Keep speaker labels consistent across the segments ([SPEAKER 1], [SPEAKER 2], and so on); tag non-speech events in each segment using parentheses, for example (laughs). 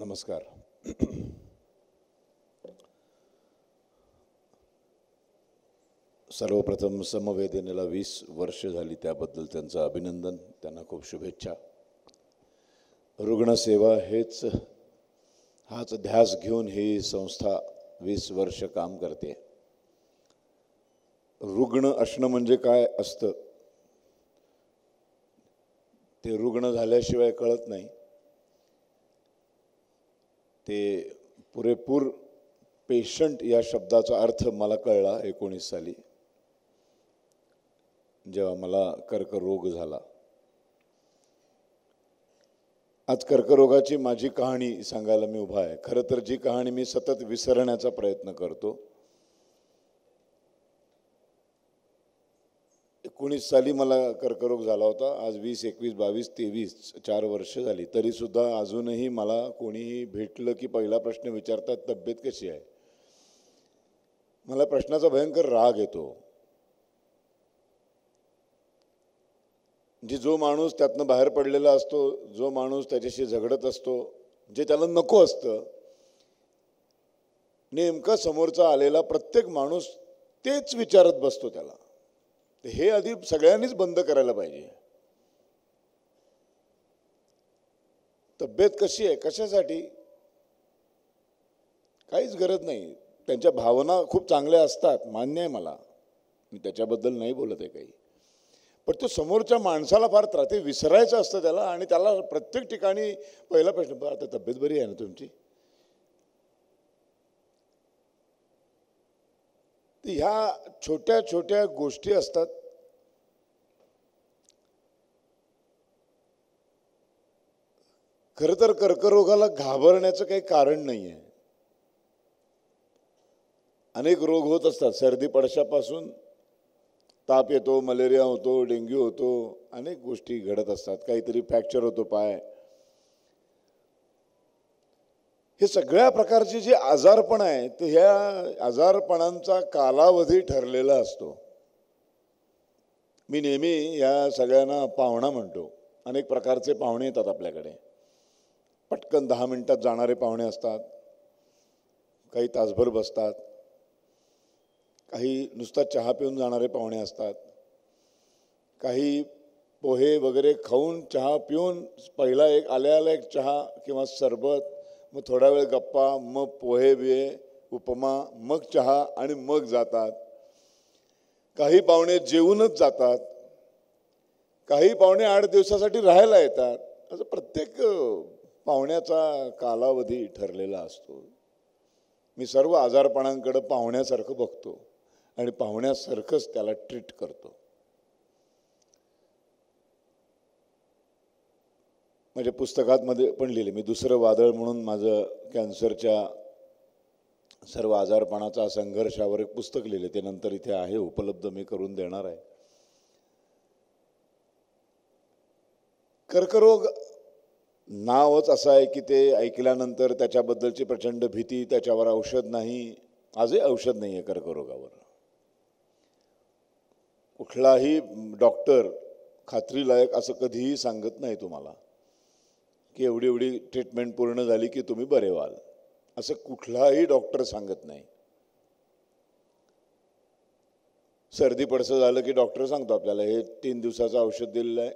[SPEAKER 1] नमस्कार सर्वप्रथम समवेदनेला वीस वर्ष झाली त्याबद्दल त्यांचं अभिनंदन त्यांना खूप शुभेच्छा रुग्णसेवा हेच हाच ध्यास घेऊन ही संस्था वीस वर्ष काम करते रुग्ण असणं म्हणजे काय असतं ते रुग्ण झाल्याशिवाय कळत नाही ते पुरेपूर पेशंट या शब्दाचा अर्थ मला कळला एकोणीस साली जेव्हा मला कर्करोग झाला आज कर्करोगाची माझी कहाणी सांगायला मी उभा आहे खरं तर जी कहाणी मी सतत विसरण्याचा प्रयत्न करतो एकोणीस साली मला कर्करोग झाला होता आज वीस एकवीस बावीस तेवीस चार वर्ष झाली तरी सुद्धा अजूनही मला कोणीही भेटलं की पहिला प्रश्न विचारतात तब्येत कशी आहे मला प्रश्नाचा भयंकर राग येतो जे म्हणजे जो माणूस त्यातनं बाहेर पडलेला असतो जो माणूस त्याच्याशी झगडत असतो जे त्याला नको असतं नेमका समोरचा आलेला प्रत्येक माणूस तेच विचारत बसतो त्याला हे आधी सगळ्यांनीच बंद करायला पाहिजे तब्येत कशी आहे कशासाठी काहीच गरज नाही त्यांच्या भावना खूप चांगल्या असतात मान्य आहे मला मी त्याच्याबद्दल नाही बोलत आहे काही पण तो समोरच्या माणसाला फार त्रास ते विसरायचं असतं त्याला आणि त्याला प्रत्येक ठिकाणी पहिला प्रश्न आता तब्येत बरी आहे ना तुमची ह्या छोट्या छोट्या गोष्टी असतात खर तर कर्करोगाला घाबरण्याचं काही कारण नाही आहे अनेक रोग होत असतात सर्दी पडशापासून ताप येतो मलेरिया होतो डेंग्यू होतो अनेक गोष्टी घडत असतात काहीतरी फ्रॅक्चर होतो पाय हे सगळ्या प्रकारचे जे आजारपण आहे ते ह्या आजारपणांचा कालावधी ठरलेला असतो मी नेहमी या सगळ्यांना पाहुणा म्हणतो अनेक प्रकारचे पाहुणे येतात आपल्याकडे पटकन दहा मिनटात जाणारे पाहुणे असतात काही तासभर बसतात काही नुसता चहा पिऊन जाणारे पाहुणे असतात काही पोहे वगैरे खाऊन चहा पिऊन पहिला एक आल्याला एक चहा किंवा सरबत मग थोडा वेळ गप्पा मग पोहे बिहे उपमा मग चहा आणि मग जातात काही पाहुणे जेवूनच जातात काही पाहुणे आठ दिवसासाठी राहायला येतात असं प्रत्येक पाहुण्याचा कालावधी ठरलेला असतो मी सर्व आजारपणांकडं पाहुण्यासारखं बघतो आणि पाहुण्यासारखंच त्याला ट्रीट करतो म्हणजे पुस्तकातमध्ये पण लिहिले मी दुसरं वादळ म्हणून माझं कॅन्सरच्या सर्व आजारपणाचा संघर्षावर एक पुस्तक लिहिले ते नंतर इथे आहे उपलब्ध मी करून देणार आहे कर्करोग नावच असं आहे की ते ऐकल्यानंतर त्याच्याबद्दलची प्रचंड भीती त्याच्यावर औषध नाही आजही औषध नाही आहे कर्करोगावर कुठलाही डॉक्टर खात्रीलायक असं कधीही सांगत नाही तुम्हाला की एवढी एवढी ट्रीटमेंट पूर्ण झाली की तुम्ही बरे व्हाल असं कुठलाही डॉक्टर सांगत नाही सर्दी पडसं झालं की डॉक्टर सांगतो आपल्याला हे तीन दिवसाचं औषध दिलेलं आहे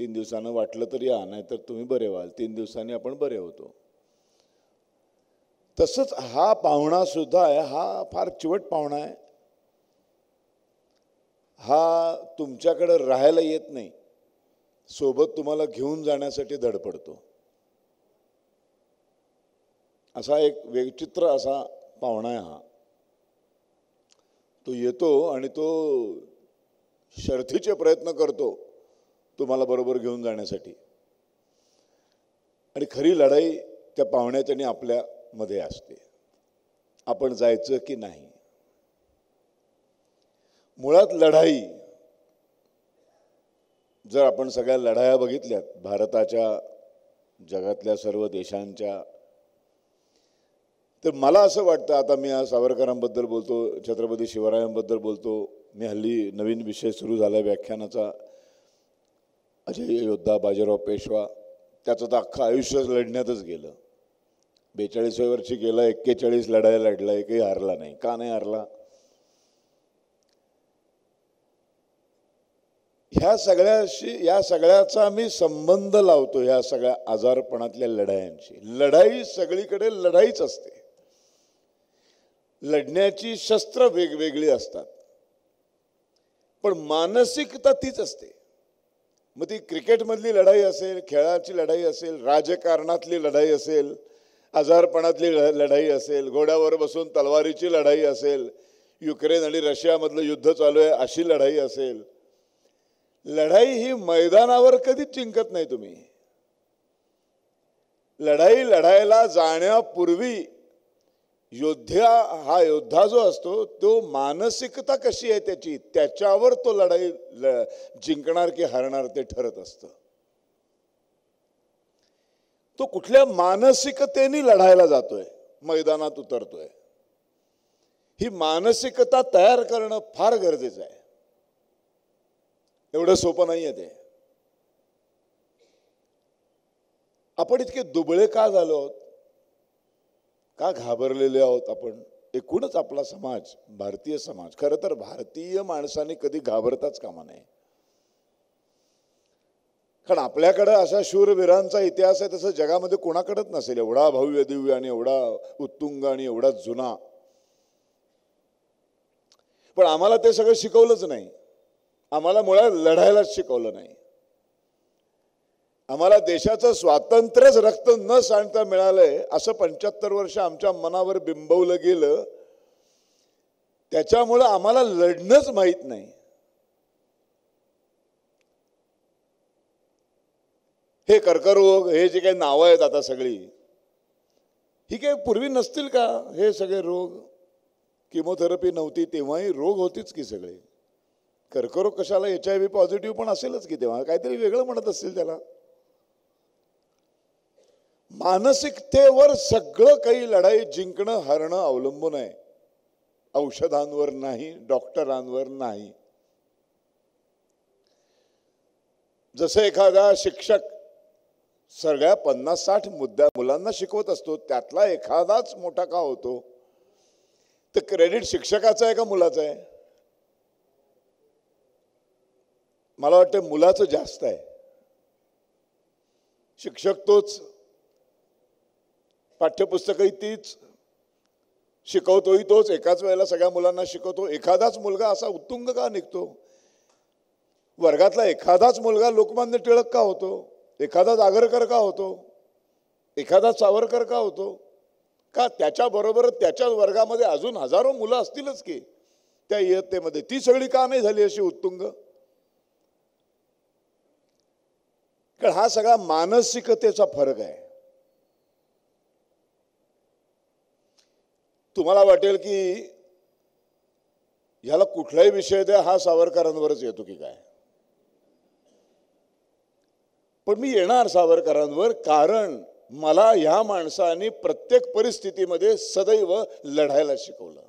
[SPEAKER 1] तीन दिवसानं वाटलं तर या नाहीतर तुम्ही बरे व्हाल तीन दिवसांनी आपण बरे होतो तसंच हा पाहुणा सुद्धा आहे हा फार चिवट पाहुणा आहे हा तुमच्याकडे राहायला येत नाही सोबत तुम्हाला घेऊन जाण्यासाठी धडपडतो असा एक वेगचित्र असा पाहुणा आहे हा तो येतो आणि तो शर्थीचे प्रयत्न करतो तुम्हाला बरोबर घेऊन जाण्यासाठी आणि खरी लढाई त्या पाहुण्यात आणि आपल्यामध्ये असते आपण जायचं की नाही मुळात लढाई जर आपण सगळ्या लढाया बघितल्यात भारताच्या जगातल्या सर्व देशांच्या तर मला असं वाटतं आता मी सावरकरांबद्दल बोलतो छत्रपती शिवरायांबद्दल बोलतो मी हल्ली नवीन विषय सुरू झाला व्याख्यानाचा अजय योद्धा बाजीराव पेशवा त्याचं तर अख्खं आयुष्यच लढण्यातच गेलं बेचाळीसव्या वर्षी गेला एक्केचाळीस लढाया लढला एकही हारला नाही का नाही हारला ह्या सगळ्याशी या सगळ्याचा मी संबंध लावतो ह्या सगळ्या आजारपणातल्या लढायांशी लढाई सगळीकडे लढाईच असते लढण्याची शस्त्र वेगवेगळी असतात पण मानसिकता तीच असते मग ती क्रिकेटमधली लढाई असेल खेळाची लढाई असेल राजकारणातली लढाई असेल आजारपणातली लढाई असेल घोड्यावर बसून तलवारीची लढाई असेल युक्रेन आणि रशियामधलं युद्ध चालू आहे अशी लढाई असेल लढाई ही मैदानावर कधीच जिंकत नाही तुम्ही लढाई लढायला जाण्यापूर्वी योद्ध्या हा योद्धा जो असतो तो मानसिकता कशी आहे त्याची त्याच्यावर तो लढाई जिंकणार की हरणार ते ठरत असतं तो कुठल्या मानसिकतेने लढायला जातोय मैदानात उतरतोय ही मानसिकता तयार करणं फार गरजेचं आहे एवढं सोपं नाही आहे ते आपण इतके दुबळे का झालो आहोत का घाबरलेले आहोत आपण एकूणच आपला समाज भारतीय समाज खरं तर भारतीय माणसाने कधी घाबरताच कामा नये कारण आपल्याकडं अशा शूरवीरांचा इतिहास आहे तसं जगामध्ये कोणाकडेच नसेल एवढा भव्य दिव्य आणि एवढा उत्तुंग आणि एवढा जुना पण आम्हाला ते सगळं शिकवलंच नाही आम्हाला मुळात लढायलाच शिकवलं नाही आम्हाला देशाचं स्वातंत्र्यच रक्त न सांडता मिळालंय असं पंच्याहत्तर वर्ष आमच्या मनावर बिंबवलं गेलं त्याच्यामुळं आम्हाला लढणंच माहीत नाही हे कर्करोग हे जे काही नावं आहेत आता सगळी ही काही पूर्वी नसतील का हे सगळे रोग किमोथेरपी नव्हती तेव्हाही रोग होतीच की सगळे कर्करोग कशाला एच आय व्ही पॉझिटिव्ह पण असेलच की तेव्हा काहीतरी वेगळं म्हणत असतील त्याला मानसिकतेवर सगळं काही लढाई जिंकणं हरणं अवलंबून आहे औषधांवर नाही डॉक्टरांवर नाही जसं एखादा शिक्षक सगळ्या पन्नास साठ मुद्द्या मुलांना शिकवत असतो त्यातला एखादाच मोठा का होतो तर क्रेडिट शिक्षकाचा आहे का मुलाचा आहे मला वाटतं मुलाचं जास्त आहे शिक्षक तोच पाठ्यपुस्तकही तीच शिकवतोही तोच एकाच वेळेला सगळ्या मुलांना शिकवतो एखादाच मुलगा असा उत्तुंग का निघतो वर्गातला एखादाच मुलगा लोकमान्य टिळक का होतो एखादाच आगरकर का होतो एखादा सावरकर का होतो का त्याच्याबरोबर त्याच्या वर्गामध्ये अजून हजारो मुलं असतीलच की त्या इयत्तेमध्ये ती सगळी का नाही झाली अशी उत्तुंग हा सगळा मानसिकतेचा फरक आहे तुम्हाला वाटेल की ह्याला कुठलाही विषय द्या हा सावरकरांवरच येतो की काय पण मी येणार सावरकरांवर कारण मला ह्या माणसाने प्रत्येक परिस्थितीमध्ये सदैव लढायला शिकवलं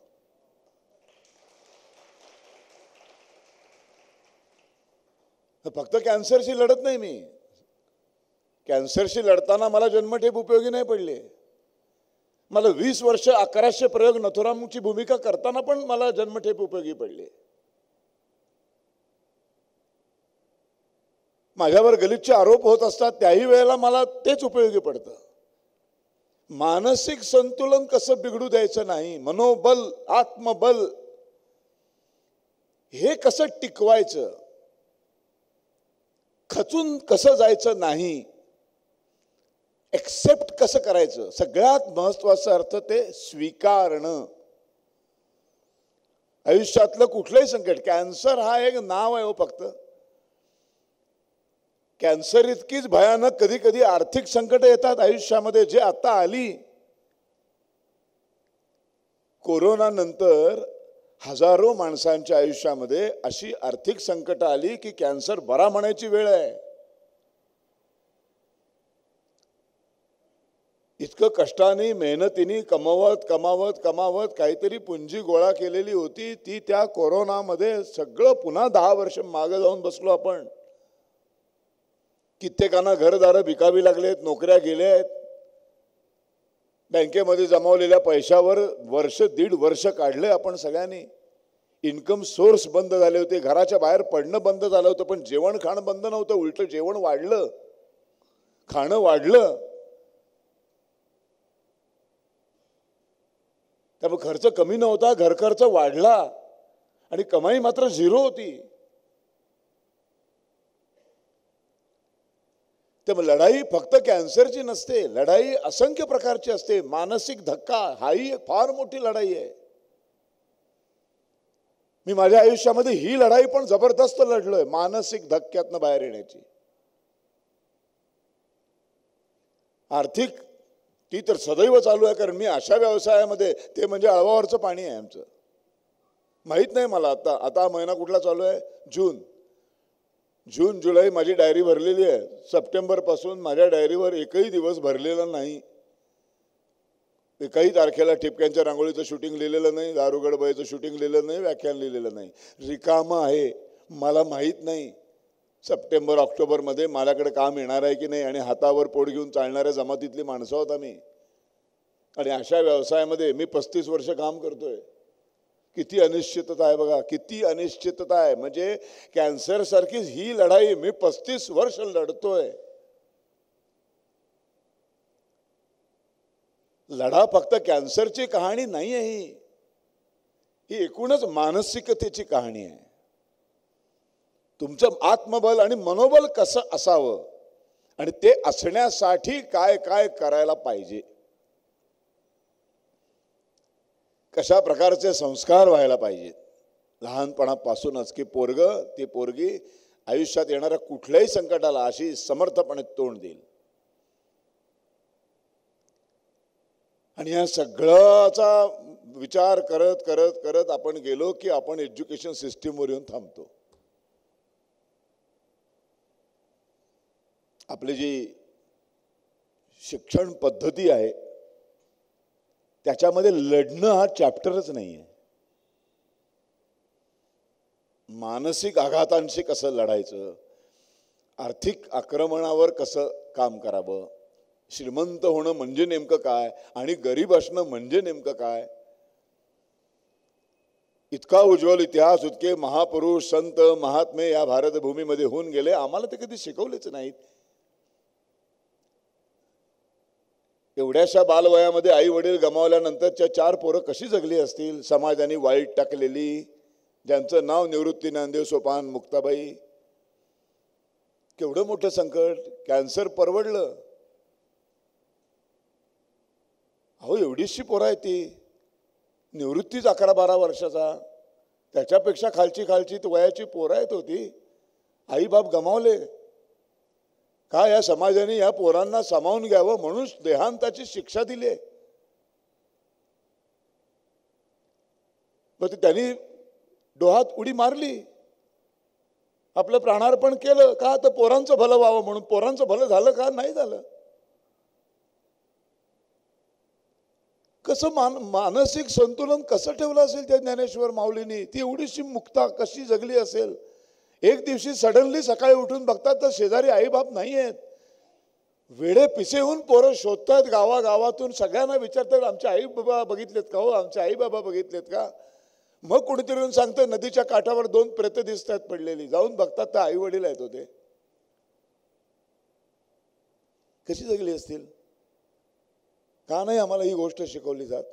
[SPEAKER 1] फक्त कॅन्सरशी लढत नाही मी कॅन्सरशी लढताना मला जन्मठेप उपयोगी नाही पडले मला वीस वर्ष अकराशे प्रयोग नथुरामची भूमिका करताना पण मला जन्मठेप उपयोगी पड़ले. माझ्यावर गलितचे आरोप होत असतात त्याही वेळेला मला तेच उपयोगी पडतं मानसिक संतुलन कसं बिघडू द्यायचं नाही मनोबल आत्मबल हे कसं टिकवायचं खचून कसं जायचं नाही एक्सेप्ट कसं करायचं सगळ्यात महत्त्वाचा अर्थ ते स्वीकारणं आयुष्यातलं कुठलंही संकट कॅन्सर हा एक नाव आहे हो फक्त कॅन्सर इतकीच भयानक कधी कधी आर्थिक संकट येतात आयुष्यामध्ये जे आता आली कोरोनानंतर हजारो माणसांच्या आयुष्यामध्ये अशी आर्थिक संकट आली की कॅन्सर बरा म्हणायची वेळ आहे इतकं कष्टाने मेहनतीने कमावत कमावत कमावत काहीतरी पुंजी गोळा केलेली होती ती त्या कोरोनामध्ये सगळं पुन्हा दहा वर्ष मागे जाऊन बसलो आपण कित्येकांना घरदारं विकावी लागलेत नोकऱ्या गेल्या आहेत बँकेमध्ये जमावलेल्या पैशावर वर्ष दीड वर्ष काढले आपण सगळ्यांनी इन्कम सोर्स बंद झाले होते घराच्या बाहेर पडणं बंद झालं होतं पण जेवण खाणं बंद नव्हतं उलटं जेवण वाढलं खाणं वाढलं त्यामुळे खर्च कमी नव्हता घर खर्च वाढला आणि कमाई मात्र झिरो होती त्यामुळे लढाई फक्त कॅन्सरची नसते लढाई असंख्य प्रकारची असते मानसिक धक्का हाही फार मोठी लढाई आहे मी माझ्या आयुष्यामध्ये ही लढाई पण जबरदस्त लढलोय मानसिक धक्क्यातनं बाहेर येण्याची आर्थिक ती तर सदैव चालू आहे कारण मी अशा व्यवसायामध्ये ते म्हणजे अळवावरचं पाणी आहे आमचं माहीत नाही मला आता आता महिना कुठला चालू आहे जून जून जुलै माझी डायरी भरलेली आहे सप्टेंबरपासून माझ्या डायरीवर एकही दिवस भरलेला नाही एकाही तारखेला ठिपक्यांच्या रांगोळीचं शूटिंग लिहिलेलं नाही दारुगडबाईचं शूटिंग लिहिलेलं नाही व्याख्यान लिहिलेलं नाही रिकामं आहे मला माहीत नाही सप्टेंबर ऑक्टोबरमध्ये माझ्याकडे काम येणार आहे की नाही आणि हातावर पोट घेऊन चालणाऱ्या जमातीतली माणसं आहोत आम्ही आणि अशा व्यवसायामध्ये मी पस्तीस वर्ष काम करतोय किती अनिश्चितता आहे बघा किती अनिश्चितता आहे म्हणजे कॅन्सरसारखीच ही लढाई मी पस्तीस वर्ष लढतोय लढा फक्त कॅन्सरची कहाणी नाही आहे ही ही एकूणच मानसिकतेची कहाणी आहे तुमचं आत्मबल आणि मनोबल कसं असावं आणि ते असण्यासाठी काय काय करायला पाहिजे कशा प्रकारचे संस्कार व्हायला पाहिजेत लहानपणापासूनच की पोरग ती पोरगी आयुष्यात येणाऱ्या कुठल्याही संकटाला अशी समर्थपणे तोंड देईल आणि या सगळ्याचा विचार करत करत करत आपण गेलो की आपण एज्युकेशन सिस्टीमवर येऊन थांबतो आपली जी शिक्षण पद्धती आहे त्याच्यामध्ये लढणं हा चॅप्टरच नाही आहे मानसिक आघातांशी कसं लढायचं आर्थिक आक्रमणावर कसं काम करावं श्रीमंत होणं म्हणजे नेमकं काय आणि गरीब असणं म्हणजे नेमकं काय इतका उज्ज्वल इतिहास इतके महापुरुष संत महात्मे या भारतभूमीमध्ये होऊन गेले आम्हाला ते कधी शिकवलेच नाहीत एवढ्याशा बालवयामध्ये आई वडील गमावल्यानंतरच्या चार पोरं कशी जगली असतील समाजाने वाईट टाकलेली ज्यांचं नाव निवृत्ती नांदेव सोपान मुक्ताबाई केवढं मोठं संकट कॅन्सर परवडलं अहो एवढीशी पोरं आहे ती निवृत्तीच अकरा बारा वर्षाचा त्याच्यापेक्षा खालची खालची वयाची पोरं आहेत होती आईबाप गमावले का या समाजाने या पोरांना सामावून घ्यावं म्हणून देहांताची शिक्षा दिली आहे मग त्यांनी डोहात उडी मारली आपलं प्राणार्पण केलं का तर पोरांचं भलं व्हावं म्हणून पोरांचं भलं झालं का नाही झालं कसं मान मानसिक संतुलन कसं ठेवलं असेल त्या ज्ञानेश्वर माऊलीनी ती एवढीशी मुक्ता कशी जगली असेल एक दिवशी सडनली सकाळी उठून बघतात तर शेजारी आईबाप नाही आहेत वेडे पिसेहून पोरं शोधतात गावागावातून सगळ्यांना विचारतात आमचे आई बाबा बघितलेत का हो आमचे आई बाबा बघितलेत का मग कुणीतरी येऊन सांगतं नदीच्या काठावर दोन प्रेत दिसतात पडलेली जाऊन बघतात तर आई वडील आहेत होते कशी जगली असतील का नाही आम्हाला ही गोष्ट शिकवली जात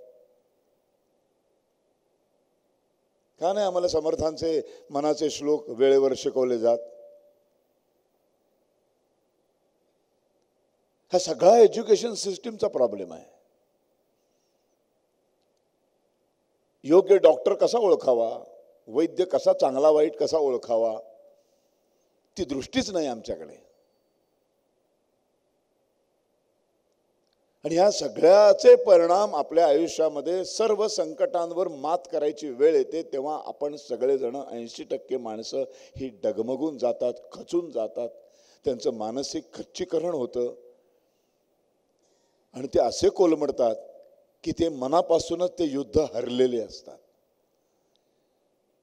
[SPEAKER 1] का नाही आम्हाला समर्थांचे मनाचे श्लोक वेळेवर शिकवले जात हा सगळा एज्युकेशन सिस्टीमचा प्रॉब्लेम आहे योग्य डॉक्टर कसा ओळखावा वैद्य कसा चांगला वाईट कसा ओळखावा ती दृष्टीच नाही आमच्याकडे आणि ह्या सगळ्याचे परिणाम आपल्या आयुष्यामध्ये सर्व संकटांवर मात करायची वेळ येते तेव्हा आपण सगळेजण ऐंशी टक्के माणसं ही डगमगून जातात खचून जातात त्यांचं मानसिक खच्चीकरण होतं आणि ते असे कोलमडतात की ते मनापासूनच ते युद्ध हरलेले असतात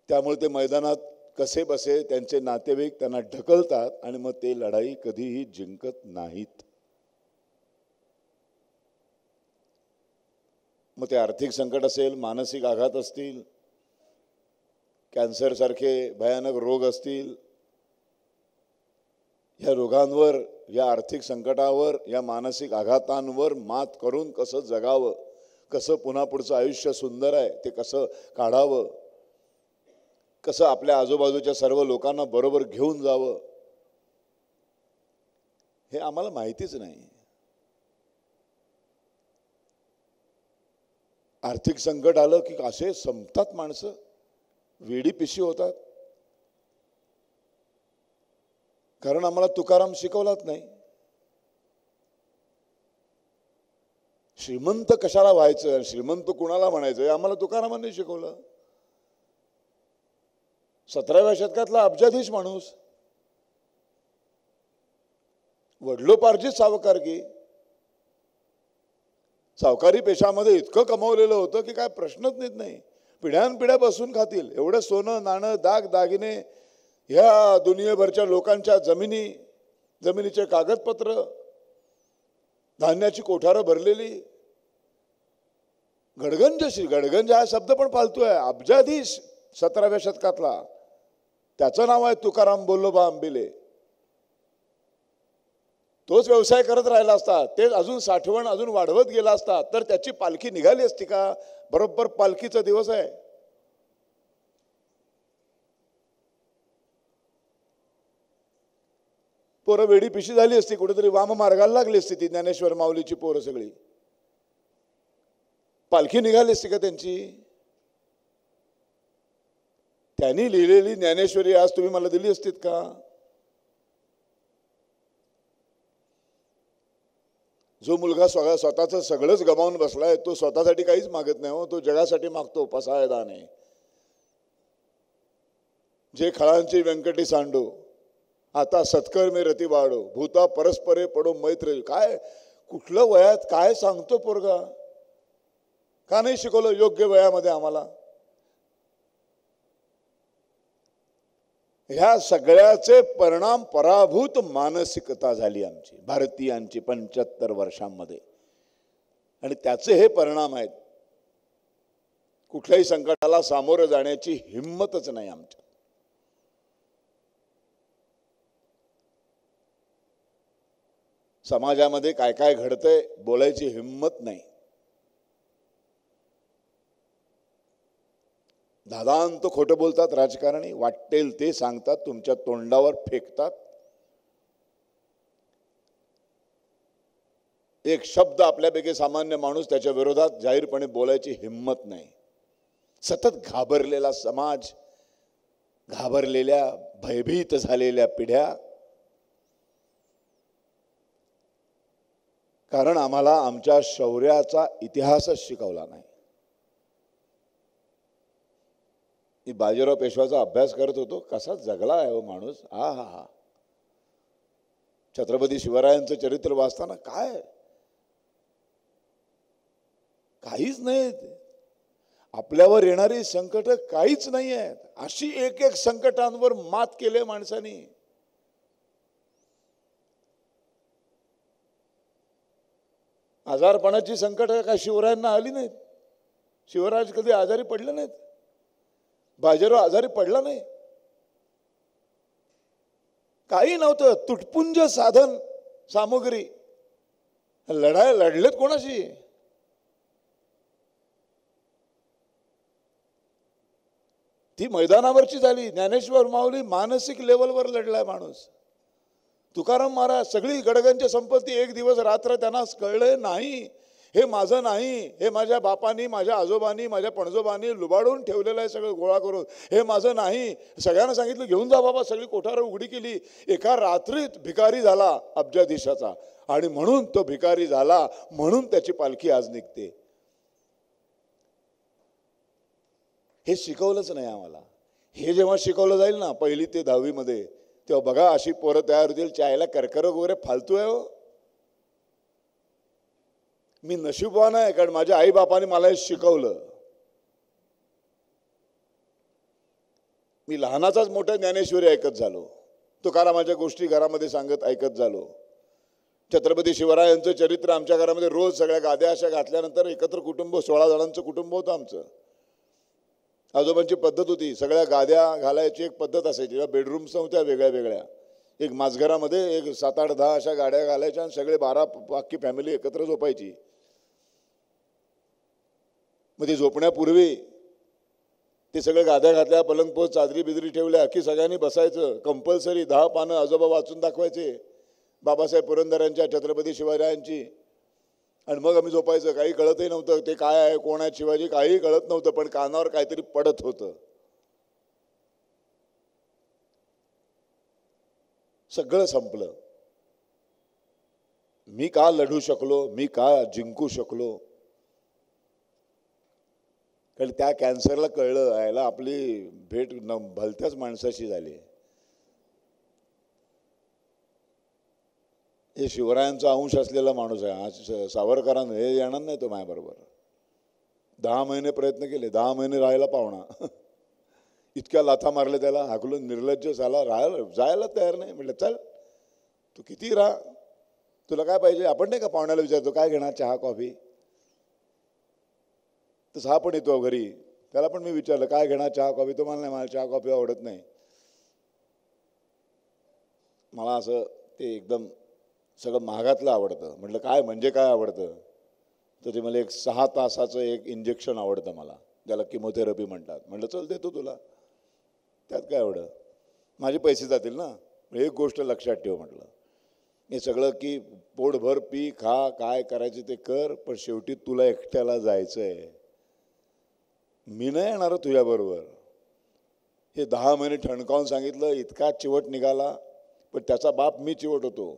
[SPEAKER 1] त्यामुळे ते मैदानात कसे बसे त्यांचे नातेवाईक त्यांना ढकलतात आणि मग ते लढाई कधीही जिंकत नाहीत मग ते आर्थिक संकट असेल मानसिक आघात असतील कॅन्सरसारखे भयानक रोग असतील या रोगांवर या आर्थिक संकटावर या मानसिक आघातांवर मात करून कसं जगावं कसं पुन्हा पुढचं आयुष्य सुंदर आहे ते कसं काढावं कसं आपल्या आजूबाजूच्या सर्व लोकांना बरोबर घेऊन जावं हे आम्हाला माहितीच नाही आर्थिक संकट आलं की असे संपतात माणसं वेडी पिशी होतात कारण आम्हाला तुकाराम शिकवलाच नाही श्रीमंत कशाला व्हायचं श्रीमंत कुणाला म्हणायचं हे आम्हाला तुकारामांनी शिकवलं सतराव्या शतकातला अब्जाधीश माणूस वडलोपार्जित सावकारकी सावकारी पेशामध्ये इतकं कमवलेलं होतं की काय प्रश्नच नेत नाही पिढ्यानपिढ्या बसून खातील एवढं सोनं नाणं दाग दागिने ह्या दुनियेभरच्या लोकांच्या जमिनी जमिनीचे कागदपत्र धान्याची कोठारं भरलेली गडगंजशी गडगंज हा शब्द पण पालतोय अब्जाधीश सतराव्या शतकातला त्याचं नाव आहे तुकाराम बोलोबा आंबिले तोच व्यवसाय करत राहिला असता ते अजून साठवण अजून वाढवत गेला असता तर त्याची पालखी निघाली असती का बरोबर पालखीचा दिवस आहे पोरं वेडी पिशी झाली असती कुठेतरी वाम मार्गाला लागली असती ती ज्ञानेश्वर माऊलीची पोरं सगळी पालखी निघाली असती का त्यांची त्यांनी लिहिलेली ज्ञानेश्वरी आज तुम्ही मला दिली असतीत का जो मुलगा स्वतः स्वतःचं सगळंच गमावून बसला आहे तो स्वतःसाठी काहीच मागत नाही हो तो जगासाठी मागतो पसाय जे खळांची व्यंकटी सांडो आता सत्कर मी रती बाळो भूता परस्परे पडो मैत्र काय कुठलं वयात काय सांगतो पोरगा का नाही शिकवलं योग्य वयामध्ये आम्हाला ह्या सगळ्याचे परिणाम पराभूत मानसिकता झाली आमची भारतीयांची पंच्याहत्तर वर्षांमध्ये आणि त्याचे हे परिणाम आहेत कुठल्याही संकटाला सामोरं जाण्याची हिंमतच नाही आमच्या समाजामध्ये काय काय घडतंय बोलायची हिंमत नाही दादांत खोटं बोलतात राजकारणी वाटेल ते सांगतात तुमच्या तोंडावर फेकतात एक शब्द आपल्यापैकी सामान्य माणूस त्याच्या विरोधात जाहीरपणे बोलायची हिंमत नाही सतत घाबरलेला समाज घाबरलेल्या भयभीत झालेल्या पिढ्या कारण आम्हाला आमच्या शौर्याचा इतिहासच शिकवला नाही मी बाजीराव पेशवाचा अभ्यास करत होतो कसा जगला आहे हो माणूस हा हा हा छत्रपती शिवरायांचं चरित्र वाचताना काय काहीच नाहीत आपल्यावर येणारी संकट काहीच नाही आहेत अशी एक एक संकटांवर मात केले माणसानी आजारपणाची संकट काय शिवरायांना आली नाहीत शिवराज कधी आजारी पडले नाहीत बाजीराव आजारी पडला नाही काही नव्हतं तुटपुंज साधन सामग्री लढाय लढलेत कोणाशी ती मैदानावरची झाली ज्ञानेश्वर माऊली मानसिक लेवलवर लढलाय माणूस तुकाराम महाराज सगळी गडगांची संपत्ती एक दिवस रात्र त्यांना कळलं नाही हे माझं नाही हे माझ्या बापानी माझ्या आजोबांनी माझ्या पणजोबांनी लुबाडून ठेवलेलं आहे सगळं गोळा करून हे माझं नाही सगळ्यांना सांगितलं घेऊन जा बाबा सगळी कोठारं उघडी केली एका रात्रीत भिकारी झाला देशाचा आणि म्हणून तो भिकारी झाला म्हणून त्याची पालखी आज निघते हे शिकवलंच नाही आम्हाला हे जेव्हा शिकवलं जाईल ना पहिली ते दहावीमध्ये तेव्हा बघा अशी पोरं तयार होतील चायला कर्करोग वगैरे फालतू आहे हो मी नशीबवान आहे कारण माझ्या आईबापाने मला हे शिकवलं मी लहानाचाच मोठा ज्ञानेश्वरी ऐकत झालो तुकारामाच्या गोष्टी घरामध्ये सांगत ऐकत झालो छत्रपती शिवरायांचं चरित्र आमच्या घरामध्ये रोज सगळ्या गाद्या अशा घातल्यानंतर एकत्र कुटुंब सोळा जणांचं कुटुंब होतं आमचं आजोबांची पद्धत होती सगळ्या गाद्या घालायची एक पद्धत असायची बेडरूम्स होत्या वेगळ्या वेगळ्या एक माझघरामध्ये एक सात आठ दहा अशा गाड्या घालायच्या आणि सगळे बारा बाकी फॅमिली एकत्र झोपायची मग ते झोपण्यापूर्वी ते सगळं गाद्या घातल्या पलंग पोच चादरी बिदरी ठेवल्या की सगळ्यांनी बसायचं कंपल्सरी दहा पानं आजोबा वाचून दाखवायचे बाबासाहेब पुरंदरांच्या छत्रपती शिवाजीरायांची आणि मग आम्ही झोपायचं काही कळतही नव्हतं ते काय आहे कोण आहे शिवाजी काहीही कळत नव्हतं पण कानावर काहीतरी पडत होतं सगळं संपलं मी का लढू शकलो मी का जिंकू शकलो कारण त्या कॅन्सरला कळलं यायला आपली भेट न भलत्याच माणसाशी झाली हे शिवरायांचा अंश असलेला माणूस आहे हा सावरकरांना हे येणार नाही तो माझ्याबरोबर दहा महिने प्रयत्न केले दहा महिने राहायला पाहुणा (laughs) इतक्या लाथा मारल्या त्याला हाकलून निर्लज्ज झाला राहायला जायला तयार नाही म्हटलं चल तू किती राहा तुला काय पाहिजे आपण नाही का पाहुण्याला विचारतो काय घेणार चहा कॉफी तसं हा पण येतो घरी त्याला पण मी विचारलं काय घेणार चहा कॉफी तो मला नाही मला चहा कॉफी आवडत नाही मला असं ते एकदम सगळं महागातलं आवडतं म्हटलं काय म्हणजे काय आवडतं तर ते मला एक सहा तासाचं एक इंजेक्शन आवडतं मला ज्याला किमोथेरपी म्हणतात म्हटलं चल देतो तुला त्यात काय आवडं माझे पैसे जातील ना एक गोष्ट लक्षात ठेव म्हटलं हे सगळं की पोटभर पी खा काय करायचं ते कर पण शेवटी तुला एकट्याला जायचं आहे मी नाही येणार तुझ्याबरोबर हे दहा महिने ठणकावून सांगितलं इतका चिवट निघाला पण त्याचा बाप मी चिवट होतो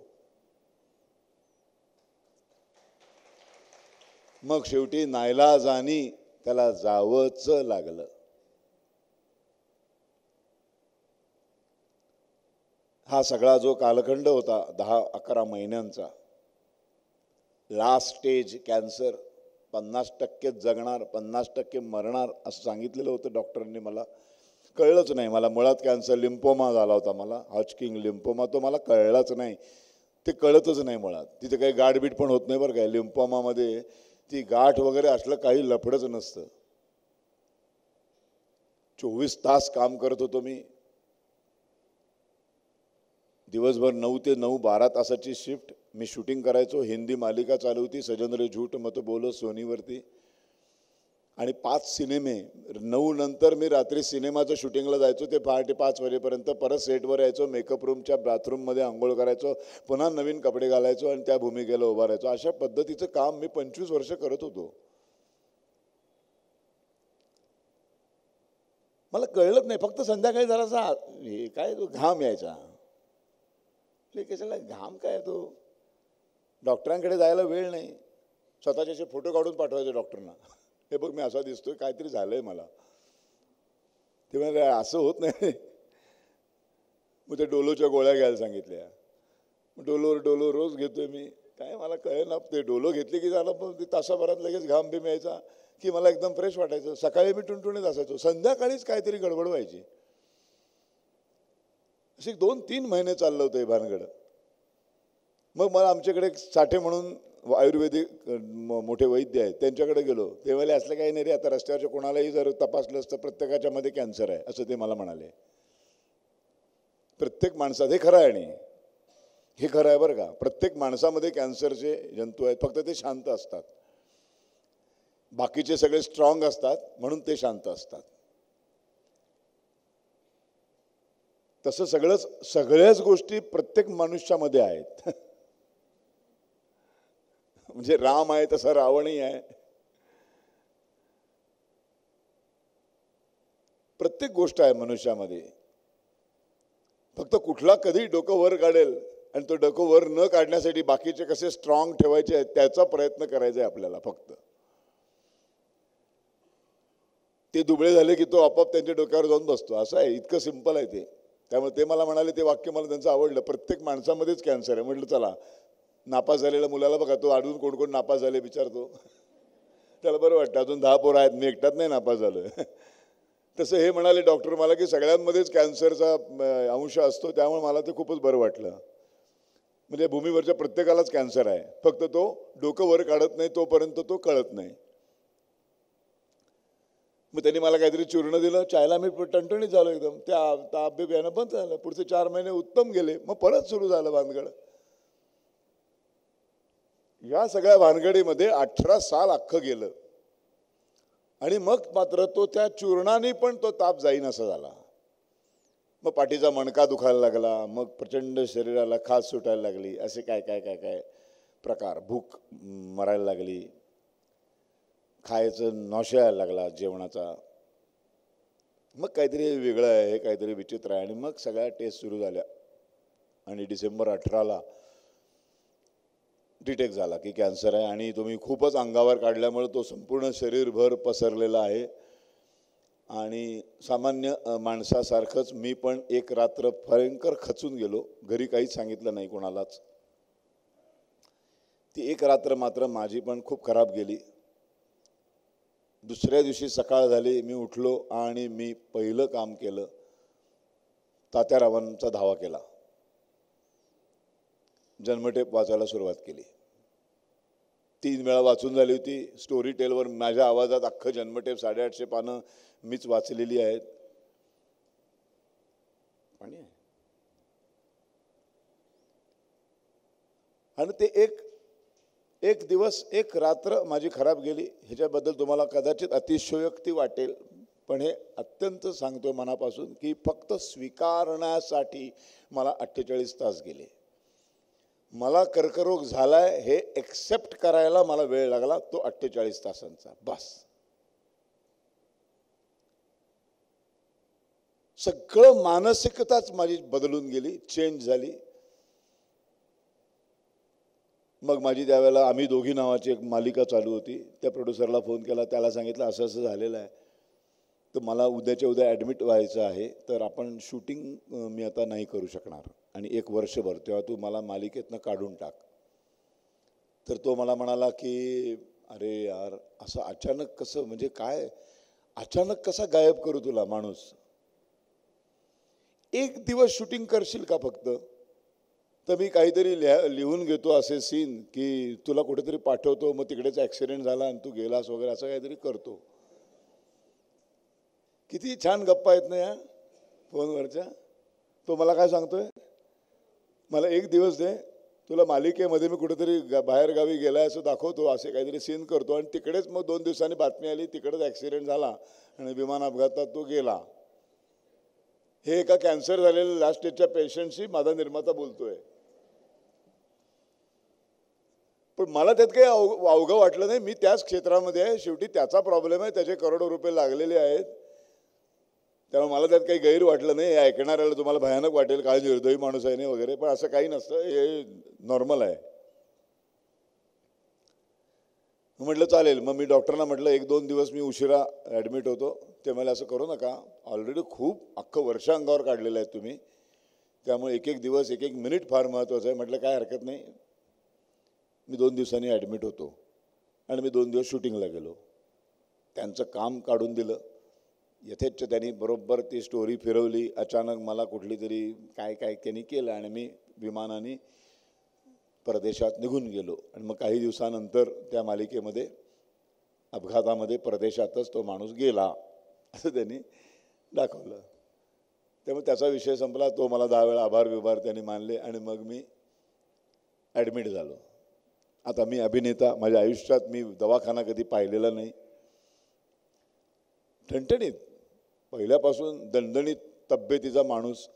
[SPEAKER 1] मग शेवटी नायलाजानी त्याला जावंच लागलं हा सगळा जो कालखंड होता दहा अकरा महिन्यांचा लास्ट स्टेज कॅन्सर पन्नास टक्के जगणार पन्नास टक्के मरणार असं सांगितलेलं होतं डॉक्टरांनी मला कळलंच नाही मला मुळात कॅन्सर लिम्पोमा झाला होता मला हॉचकिंग लिम्पोमा तो मला कळलाच नाही ते कळतच नाही मुळात तिथे काही गाठबीट पण होत नाही बरं काय लिम्पोमामध्ये ती गाठ वगैरे असलं काही लपडंच नसतं चोवीस तास काम करत होतो मी दिवसभर नऊ ते नऊ बारा तासाची शिफ्ट मी शूटिंग करायचो हिंदी मालिका चालू होती सजेंद्र झूट मत बोलो सोनीवरती आणि पाच सिनेमे नऊ नंतर मी रात्री सिनेमाचं शूटिंगला जायचो ते पहाटे पाच वाजेपर्यंत परत सेटवर यायचो मेकअप रूमच्या बाथरूममध्ये आंघोळ करायचो पुन्हा नवीन कपडे घालायचो आणि त्या भूमिकेला उभा राहायचो अशा पद्धतीचं काम मी पंचवीस वर्ष करत होतो मला कळलंच नाही फक्त संध्याकाळी जरासा हे काय घाम यायचा घाम काय तो डॉक्टरांकडे जायला वेळ नाही स्वतःचे असे फोटो काढून पाठवायचे डॉक्टरना हे बघ मी असा दिसतोय काहीतरी झालंय मला ते म्हणजे असं होत नाही मग ते डोलोच्या गोळ्या घ्यायला सांगितल्या डोलोवर डोलो रोज घेतोय मी काय मला ना ते डोलो घेतले की झालं पण तासाभरात लगेच घाम बी यायचा की मला एकदम फ्रेश वाटायचं सकाळी मी टुणटुणीत असायचो संध्याकाळीच काहीतरी गडबड व्हायची असे दोन तीन महिने चाललं होतं हे भानगड मग मला आमच्याकडे साठे म्हणून आयुर्वेदिक मोठे वैद्य आहेत त्यांच्याकडे गेलो ते म्हणाले असलं काही नाही रे आता रस्त्यावरच्या कोणालाही जर तपासलं असतं प्रत्येकाच्या मध्ये कॅन्सर आहे असं ते मला म्हणाले प्रत्येक माणसात हे खरं आहे आणि हे खरं आहे बरं का प्रत्येक माणसामध्ये कॅन्सरचे जंतू आहेत फक्त ते शांत असतात बाकीचे सगळे स्ट्रॉंग असतात म्हणून ते शांत असतात तसं सगळंच सगळ्याच गोष्टी प्रत्येक मनुष्यामध्ये आहेत (laughs) म्हणजे राम आहे तसा रावणही आहे प्रत्येक गोष्ट आहे मनुष्यामध्ये फक्त कुठला कधी डोकं वर काढेल आणि तो डोकं वर न काढण्यासाठी बाकीचे कसे स्ट्रॉंग ठेवायचे आहेत त्याचा प्रयत्न करायचा आहे आपल्याला फक्त ते दुबळे झाले की तो आपोआप त्यांच्या डोक्यावर जाऊन बसतो असं आहे इतकं सिंपल आहे ते त्यामुळे ते मला म्हणाले ते वाक्य मला त्यांचं आवडलं प्रत्येक माणसामध्येच कॅन्सर आहे म्हटलं चला नापास झालेल्या मुलाला बघा तो अडून कोण कोण नापास झाले विचारतो (laughs) त्याला बरं वाटतं अजून दहा पोरं आहेत मी एकट्यात नाही नापास झालं (laughs) तसं हे म्हणाले डॉक्टर मला की सगळ्यांमध्येच कॅन्सरचा अंश असतो त्यामुळे मला ते खूपच बरं वाटलं म्हणजे भूमीवरच्या प्रत्येकालाच कॅन्सर आहे फक्त तो डोकं वर काढत नाही तोपर्यंत तो कळत नाही मग त्यांनी मला काहीतरी चूर्ण दिलं चायला मी टणटणीत झालो एकदम त्या ताप बिप बंद झालं पुढचे चार महिने उत्तम गेले मग परत सुरू झालं भानगड या सगळ्या भानगडीमध्ये अठरा साल अख्खं गेलं आणि मग मात्र तो त्या चूर्णाने पण तो ताप जाईन असा झाला मग पाठीचा मणका दुखायला लागला मग प्रचंड शरीराला खास सुटायला लागली असे काय काय काय काय प्रकार भूक मरायला लागली खायचं यायला लागला जेवणाचा मग काहीतरी वेगळं आहे हे काहीतरी विचित्र आहे आणि मग सगळ्या टेस्ट सुरू झाल्या आणि डिसेंबर अठराला डिटेक्ट झाला की कॅन्सर आहे आणि तुम्ही खूपच अंगावर काढल्यामुळे तो संपूर्ण शरीरभर पसरलेला आहे आणि सामान्य माणसासारखंच मी पण एक रात्र भयंकर खचून गेलो घरी काहीच सांगितलं नाही कोणालाच ती एक रात्र मात्र माझी पण खूप खराब गेली दुसऱ्या दिवशी सकाळ झाली मी उठलो आणि मी पहिलं काम केलं तात्यारावांचा धावा केला जन्मटेप वाचायला सुरुवात केली तीन वेळा वाचून झाली होती स्टोरी टेलवर माझ्या आवाजात अख्खं जन्मटेप साडेआठशे पानं मीच वाचलेली आहेत आणि ते एक एक दिवस एक रात्र माझी खराब गेली ह्याच्याबद्दल तुम्हाला कदाचित अतिशयोक्ती वाटेल पण हे अत्यंत सांगतो मनापासून की फक्त स्वीकारण्यासाठी मला अठ्ठेचाळीस तास गेले मला कर्करोग झाला आहे हे एक्सेप्ट करायला मला वेळ लागला तो अठ्ठेचाळीस तासांचा बस सगळं मानसिकताच माझी बदलून गेली चेंज झाली मग माझी त्यावेळेला आम्ही दोघी नावाची एक मालिका चालू होती त्या प्रोड्युसरला फोन केला त्याला सांगितलं असं असं झालेलं आहे तर मला उद्याच्या उद्या ॲडमिट व्हायचं आहे तर आपण शूटिंग मी आता नाही करू शकणार आणि एक वर्षभर तेव्हा तू मला मालिकेतनं काढून टाक तर तो मला म्हणाला की अरे यार असं अचानक कसं म्हणजे काय अचानक कसा गायब करू तुला माणूस एक दिवस शूटिंग करशील का फक्त तर मी काहीतरी लिहा लिहून घेतो असे सीन की तुला कुठेतरी पाठवतो मग तिकडेच ॲक्सिडेंट झाला आणि तू गेलास वगैरे असं काहीतरी करतो किती छान गप्पा आहेत ना या फोनवरच्या तो मला काय सांगतोय मला एक दिवस दे तुला मालिकेमध्ये मी कुठेतरी बाहेर बाहेरगावी गेला असं दाखवतो असे काहीतरी सीन करतो आणि तिकडेच मग दोन दिवसांनी बातमी आली तिकडेच ॲक्सिडेंट झाला आणि विमान अपघातात तो गेला हे एका कॅन्सर झालेल्या लास्ट स्टेजच्या पेशंटशी माझा निर्माता बोलतोय पण मला त्यात काही अव अवघं वाटलं नाही मी त्याच क्षेत्रामध्ये आहे शेवटी त्याचा प्रॉब्लेम आहे त्याचे करोडो रुपये लागलेले आहेत त्यामुळे मला त्यात काही गैर वाटलं नाही हे ऐकणाऱ्याला तुम्हाला भयानक वाटेल काळजी निर्दयी माणूस आहे नाही वगैरे पण असं काही नसतं हे नॉर्मल आहे म्हटलं चालेल मग मी डॉक्टरना म्हटलं एक दोन दिवस मी उशिरा ॲडमिट होतो ते मला असं करू नका ऑलरेडी खूप अख्खं वर्ष अंगावर काढलेलं आहे तुम्ही त्यामुळे एक एक दिवस एक एक मिनिट फार महत्त्वाचं आहे म्हटलं काय हरकत नाही मी दोन दिवसांनी ॲडमिट होतो आणि मी दोन दिवस शूटिंगला गेलो त्यांचं काम काढून दिलं यथेच्छ त्यांनी बरोबर ती स्टोरी फिरवली अचानक मला कुठली तरी काय काय त्यांनी केलं आणि मी विमानाने परदेशात निघून गेलो आणि मग काही दिवसानंतर त्या मालिकेमध्ये अपघातामध्ये परदेशातच तो माणूस गेला असं त्यांनी दाखवलं त्यामुळे त्याचा विषय संपला तो मला दहा वेळा आभार विभार त्यांनी मानले आणि मग मी ॲडमिट झालो आता मी अभिनेता माझ्या आयुष्यात मी दवाखाना कधी पाहिलेला नाही ठणठणीत पहिल्यापासून दणदणीत तब्येतीचा माणूस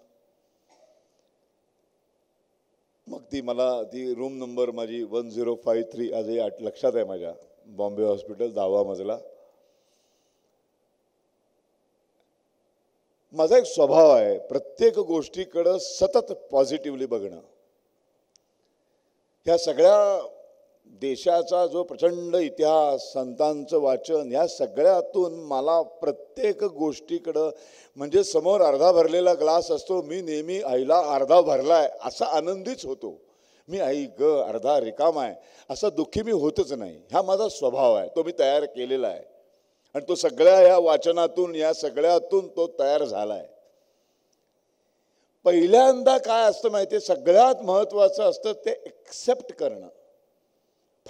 [SPEAKER 1] मग ती मला ती रूम नंबर माझी वन झिरो फाईव्ह थ्री आजही आठ लक्षात आहे माझ्या बॉम्बे हॉस्पिटल दहावा मजला माझा एक स्वभाव आहे प्रत्येक गोष्टीकडं सतत पॉझिटिव्हली बघणं ह्या सगळ्या देशाचा जो प्रचंड इतिहास संतांचं वाचन या सगळ्यातून मला प्रत्येक गोष्टीकडं म्हणजे समोर अर्धा भरलेला ग्लास असतो मी नेहमी आईला अर्धा भरला आहे असा आनंदीच होतो मी आई ग अर्धा रिकाम आहे असा दुःखी मी होतच नाही हा माझा स्वभाव आहे तो मी तयार केलेला आहे आणि तो सगळ्या या वाचनातून या सगळ्यातून तो तयार झाला आहे पहिल्यांदा काय असतं माहिती सगळ्यात महत्त्वाचं असतं ते एक्सेप्ट करणं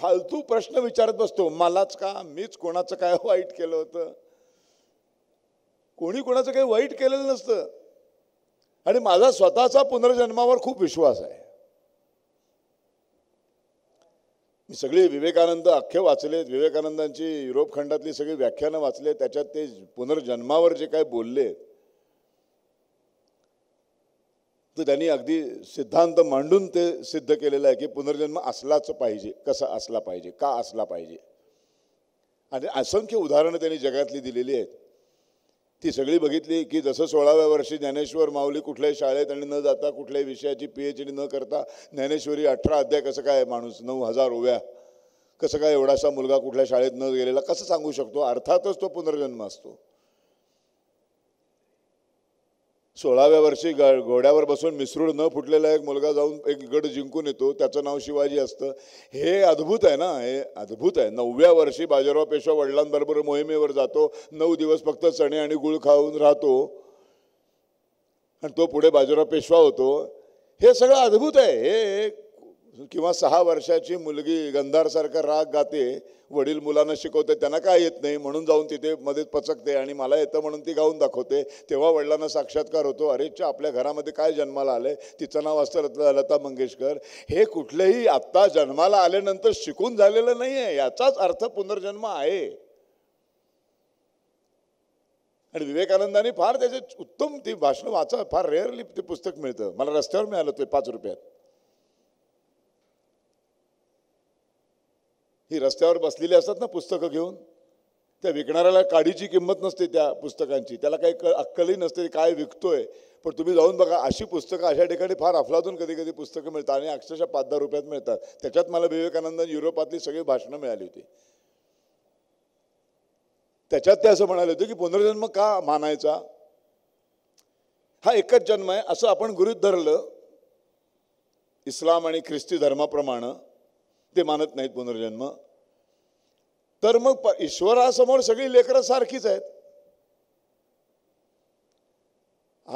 [SPEAKER 1] फालतू प्रश्न विचारत बसतो मलाच का मीच कोणाचं काय वाईट केलं होतं कोणी कोणाचं काही वाईट केलेलं नसतं आणि माझा स्वतःचा पुनर्जन्मावर खूप विश्वास आहे मी सगळे विवेकानंद अख्खे वाचलेत विवेकानंदांची युरोप खंडातली सगळी व्याख्यानं वाचले त्याच्यात ते पुनर्जन्मावर जे काय बोलले तर त्यांनी अगदी सिद्धांत मांडून ते सिद्ध केलेलं आहे की पुनर्जन्म असलाच पाहिजे कसा असला पाहिजे का असला पाहिजे आणि असंख्य उदाहरणं त्यांनी जगातली दिलेली आहेत ती सगळी बघितली की जसं सोळाव्या वर्षी ज्ञानेश्वर माऊली कुठल्याही शाळेत आणि न जाता कुठल्याही विषयाची पी एच डी न करता ज्ञानेश्वरी अठरा अध्याय कसं काय माणूस नऊ हजार उव्या कसं काय एवढासा मुलगा कुठल्या शाळेत न गेलेला कसं सांगू शकतो अर्थातच तो पुनर्जन्म असतो सोळाव्या वर्षी घोड्यावर बसून मिसरूळ न फुटलेला एक मुलगा जाऊन एक गड जिंकून येतो त्याचं नाव शिवाजी असतं हे अद्भुत आहे ना हे अद्भुत आहे नवव्या वर्षी बाजीराव पेशवा वडिलांबरोबर मोहिमेवर जातो नऊ दिवस फक्त चणे आणि गुळ खाऊन राहतो आणि तो पुढे बाजीराव पेशवा होतो हे सगळं अद्भुत आहे हे किंवा सहा वर्षाची मुलगी गंधारसारखा राग गाते वडील मुलांना शिकवते त्यांना काय येत नाही म्हणून जाऊन तिथे मध्ये पचकते आणि मला येतं म्हणून ती गाऊन दाखवते तेव्हा वडिलांना साक्षात्कार होतो अरेच्या आपल्या घरामध्ये काय जन्माला आले तिचं नाव असतं लता मंगेशकर हे कुठलंही आत्ता जन्माला आल्यानंतर शिकून झालेलं नाही आहे याचाच अर्थ पुनर्जन्म आहे आणि विवेकानंदाने फार त्याचे उत्तम ती भाषण वाचा फार रेअरली ते पुस्तक मिळतं मला रस्त्यावर मिळालं ते पाच रुपयात ही रस्त्यावर बसलेली असतात ना पुस्तकं घेऊन त्या विकणाऱ्याला काडीची किंमत नसते त्या पुस्तकांची त्याला काही क अक्कलही नसते काय विकतोय पण तुम्ही जाऊन बघा अशी पुस्तकं अशा ठिकाणी फार अफलातून कधी कधी पुस्तकं मिळतात आणि अक्षरशः पाच दहा रुपयात मिळतात त्याच्यात मला विवेकानंद युरोपातली सगळी भाषणं मिळाली होती त्याच्यात ते असं म्हणाले होते की पुनर्जन्म का मानायचा हा एकच जन्म आहे असं आपण गृहित धरलं इस्लाम आणि ख्रिस्ती धर्माप्रमाणे ते मानत नाहीत पुनर्जन्म तर मग ईश्वरासमोर सगळी लेकरं सारखीच आहेत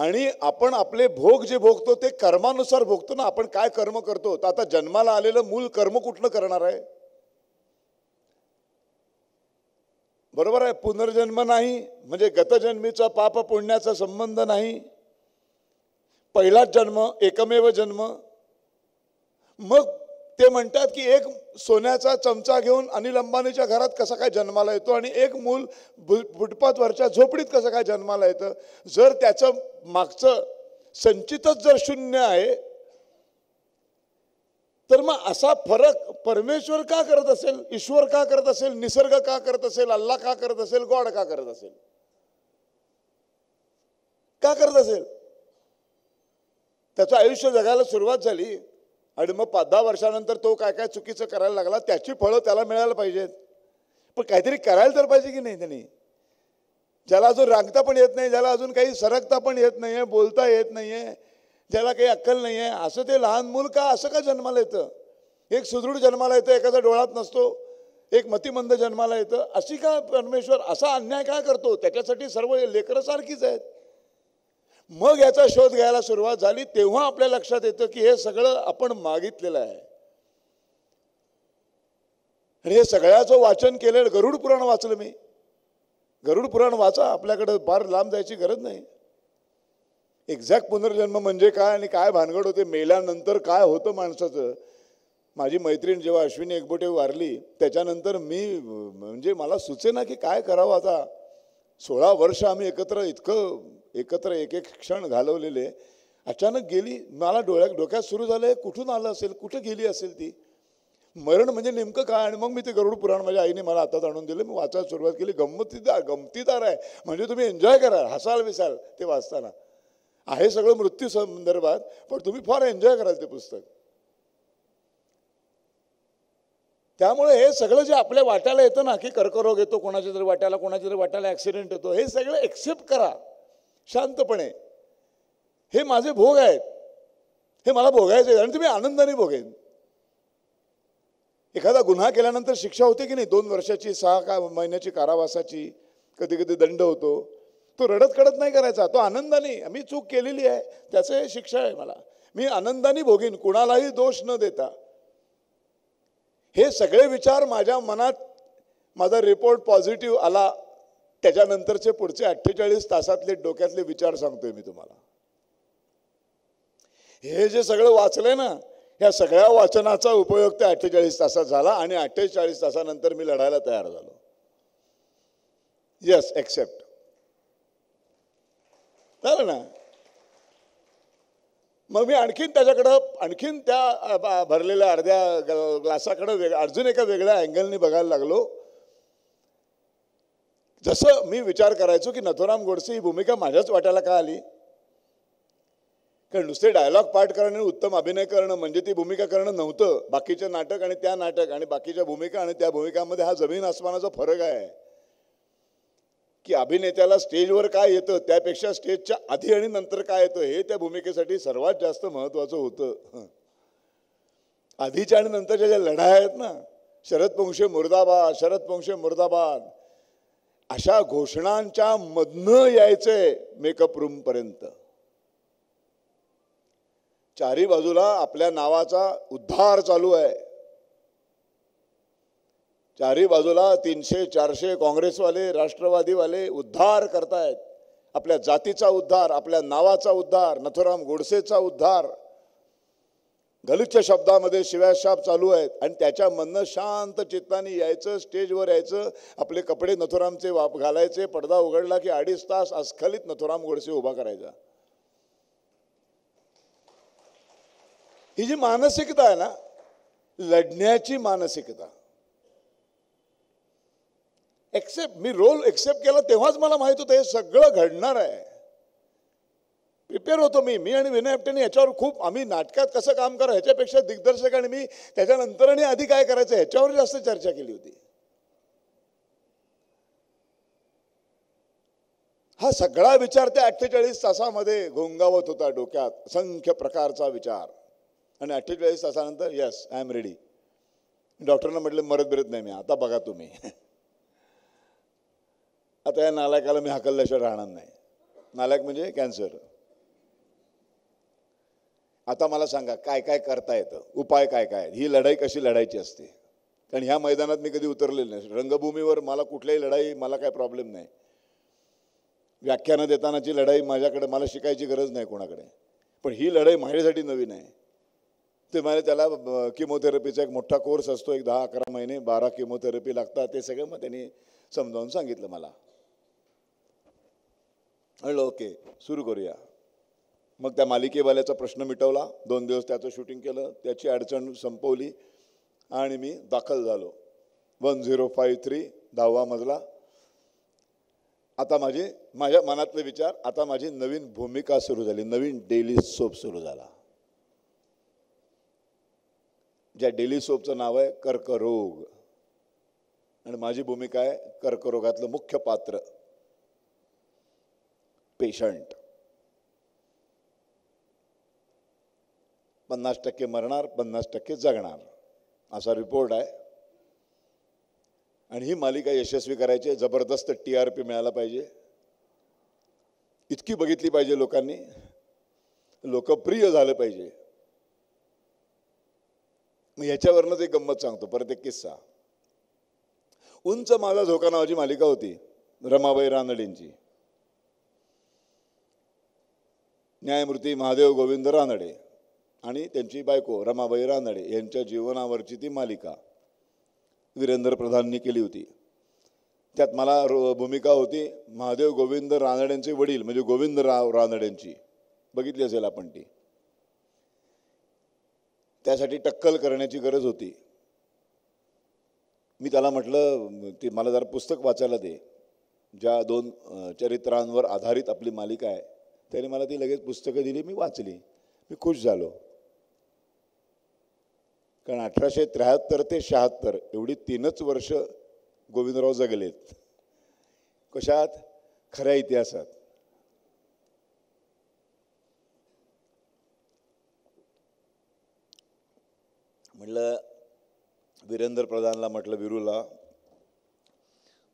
[SPEAKER 1] आणि आपण आपले भोग जे भोगतो ते कर्मानुसार भोगतो ना आपण काय कर्म करतो तर आता जन्माला आलेलं मूल कर्म कुठलं करणार आहे बरोबर आहे पुनर्जन्म नाही म्हणजे गतजन्मीचा पाप पुण्याचा संबंध नाही पहिलाच जन्म एकमेव जन्म मग ते म्हणतात की एक सोन्याचा चमचा घेऊन अनिल अंबानीच्या घरात कसा काय जन्माला येतो आणि एक मूल फुटपाथ वरच्या झोपडीत कसं काय जन्माला येतं जर त्याचं मागचं संचितच जर शून्य आहे तर मग असा फरक परमेश्वर का करत असेल ईश्वर का करत असेल निसर्ग का करत असेल अल्ला का करत असेल गॉड का करत असेल का करत असेल त्याचं आयुष्य जगायला सुरुवात झाली आणि मग पाच दहा वर्षानंतर तो काय काय चुकीचं करायला लागला त्याची फळं त्याला मिळायला पाहिजेत पण काहीतरी करायला तर पाहिजे की नाही त्यांनी ज्याला अजून रांगता पण येत नाही ज्याला अजून काही सरकता पण येत नाही आहे बोलता येत नाही आहे ज्याला काही अक्कल नाही आहे असं ते लहान मूल का असं का जन्माला येतं एक सुदृढ जन्माला येतं एकाचा डोळ्यात नसतो एक मतिमंद जन्माला येतं अशी का परमेश्वर असा अन्याय का करतो त्याच्यासाठी सर्व लेकरं आहेत मग याचा शोध घ्यायला सुरुवात झाली तेव्हा आपल्या लक्षात येतं की हे सगळं आपण मागितलेलं आहे आणि हे सगळ्याचं वाचन केलेलं गरुड पुराण वाचलं मी गरुड पुराण वाचा आपल्याकडं फार लांब जायची गरज नाही एक्झॅक्ट पुनर्जन्म म्हणजे काय आणि काय भानगड होते मेल्यानंतर काय होतं माणसाचं माझी मैत्रीण जेव्हा अश्विनी एकबोटे वारली त्याच्यानंतर मी म्हणजे मला सुचे ना की काय करावं आता सोळा वर्ष आम्ही एकत्र इतकं एकत्र एक एक क्षण घालवलेले अचानक गेली मला डोळ्या डोक्यात सुरू झालं कुठून आलं असेल कुठं गेली असेल ती मरण म्हणजे नेमकं काय आणि मग मी ते गरुड पुराण माझ्या आईने मला आता आणून दिलं मी वाचायला सुरुवात केली गमतीदार गमतीदार आहे म्हणजे तुम्ही एन्जॉय करा हसाल विसाल ते वाचताना आहे सगळं मृत्यू संदर्भात पण तुम्ही फार एन्जॉय कराल ते पुस्तक त्यामुळे हे सगळं जे आपल्या वाट्याला येतं ना की कर्करोग येतो कोणाच्या तरी वाट्याला कोणाच्या तरी वाट्याला ॲक्सिडेंट येतो हे सगळं एक्सेप्ट करा शांतपणे हे माझे भोग आहेत हे मला भोगायचे आहे आणि तुम्ही आनंदाने भोगेन एखादा गुन्हा केल्यानंतर शिक्षा होते की नाही दोन वर्षाची सहा का महिन्याची कारावासाची कधी कधी दंड होतो तो रडत कडत नाही करायचा तो आनंदाने मी चूक केलेली आहे त्याचं शिक्षा आहे मला मी आनंदाने भोगीन कुणालाही दोष न देता हे सगळे विचार माझ्या मनात माझा रिपोर्ट पॉझिटिव्ह आला त्याच्यानंतरचे पुढचे अठ्ठेचाळीस तासातले डोक्यातले विचार सांगतोय मी तुम्हाला हे जे सगळं वाचलंय ना या सगळ्या वाचनाचा उपयोग त्या अठ्ठेचाळीस तासात झाला आणि अठ्ठेचाळीस तासानंतर मी लढायला तयार झालो येस एक्सेप्ट झालं ना मग मी आणखीन त्याच्याकडं आणखीन त्या भरलेल्या अर्ध्या ग्लासाकडं वेग अजून एका वेगळ्या अँगलनी बघायला लागलो जसं मी विचार करायचो की नथुराम गोडसे ही भूमिका माझ्याच वाट्याला का आली कारण नुसते डायलॉग पाठ करणं आणि उत्तम अभिनय करणं म्हणजे ती भूमिका करणं नव्हतं बाकीचे नाटक आणि त्या नाटक आणि बाकीच्या भूमिका आणि त्या भूमिकांमध्ये हा जमीन आसमानाचा फरक आहे की अभिनेत्याला स्टेजवर काय येतं त्यापेक्षा स्टेजच्या आधी आणि नंतर काय येतं हे त्या भूमिकेसाठी सर्वात जास्त महत्त्वाचं होतं आधीच्या आणि नंतरच्या ज्या लढाया आहेत ना शरद पंशे मुर्दाबाद शरद पंशे मुर्दाबाद अशा घोषणांच्या मधन यायचंय मेकअप रूम पर्यंत चारी बाजूला आपल्या नावाचा उद्धार चालू आहे चारी बाजूला तीनशे चारशे काँग्रेसवाले राष्ट्रवादीवाले उद्धार करतायत आपल्या जातीचा उद्धार आपल्या नावाचा उद्धार नथुराम गोडसेचा उद्धार गलिच्छ शब्दामध्ये शिव्याशाप चालू आहेत आणि त्याच्या मनं शांत चित्ताने यायचं स्टेजवर यायचं आपले कपडे नथुरामचे वाप घालायचे पडदा उघडला की अडीच तास अस्खलित नथुराम गोडसे उभा करायचा ही जी मानसिकता आहे ना लढण्याची मानसिकता एक्सेप्ट मी रोल एक्सेप्ट केला तेव्हाच मला माहित होतं हे सगळं घडणार आहे प्रिपेअर होतो मी मी आणि विनय आपटेने याच्यावर खूप आम्ही नाटकात कसं काम करा ह्याच्यापेक्षा दिग्दर्शक आणि मी त्याच्यानंतर आणि आधी काय करायचं ह्याच्यावर जास्त चर्चा केली होती हा सगळा विचार त्या अठ्ठेचाळीस तासामध्ये घोंगावत होता डोक्यात असंख्य प्रकारचा विचार आणि अठ्ठेचाळीस तासानंतर येस आय एम रेडी डॉक्टरनं म्हटलं मरत बिरत नाही मी आता बघा तुम्ही (laughs) आता या नालायकाला मी हकलल्याशिवाय राहणार नाही नालायक म्हणजे कॅन्सर आता मला सांगा काय काय करता येतं उपाय काय काय ही लढाई कशी लढायची असते कारण ह्या मैदानात मी कधी उतरलेलं नाही रंगभूमीवर मला कुठल्याही लढाई मला काय प्रॉब्लेम नाही व्याख्यानं देतानाची लढाई माझ्याकडे मला शिकायची गरज नाही कोणाकडे पण ही लढाई माझ्यासाठी नवीन आहे ते मला त्याला किमोथेरपीचा एक मोठा कोर्स असतो एक दहा अकरा महिने बारा किमोथेरपी लागतात ते सगळं मग त्यांनी समजावून सांगितलं मला हळ ओके सुरू करूया मग त्या मालिकेवाल्याचा प्रश्न मिटवला दोन दिवस त्याचं शूटिंग केलं त्याची अडचण संपवली आणि मी दाखल झालो वन झिरो फाईव्ह थ्री दहावा मजला आता माझी माझ्या मनातले विचार आता माझी नवीन भूमिका सुरू झाली नवीन डेली सोप सुरू झाला ज्या डेली सोपचं नाव आहे कर्करोग आणि माझी भूमिका आहे कर्करोगातलं मुख्य पात्र पेशंट पन्नास टक्के मरणार पन्नास टक्के जगणार असा रिपोर्ट आहे आणि ही मालिका यशस्वी करायची जबरदस्त टी आर पी मिळायला पाहिजे इतकी बघितली पाहिजे लोकांनी लोकप्रिय झालं पाहिजे मी ह्याच्यावरनंच एक गंमत सांगतो परत एक किस्सा उंच माझा झोका नावाची मालिका होती रमाबाई रानडेंची न्यायमूर्ती महादेव गोविंद रानडे आणि त्यांची बायको रमाबाई रानडे यांच्या जीवनावरची ती मालिका वीरेंद्र प्रधाननी केली होती त्यात मला रो भूमिका होती महादेव गोविंद रानड्यांचे वडील म्हणजे गोविंदराव रानड्यांची बघितली असेल आपण ती त्यासाठी टक्कल करण्याची गरज होती मी त्याला म्हटलं ते मला जरा पुस्तक वाचायला दे ज्या दोन चरित्रांवर आधारित आपली मालिका आहे त्याने मला ती लगेच पुस्तकं दिली मी वाचली मी खुश झालो कारण अठराशे त्र्याहत्तर ते शहात्तर एवढी तीनच वर्ष गोविंदराव जगलेत कशात खऱ्या इतिहासात म्हटलं वीरेंद्र प्रधानला म्हटलं विरूला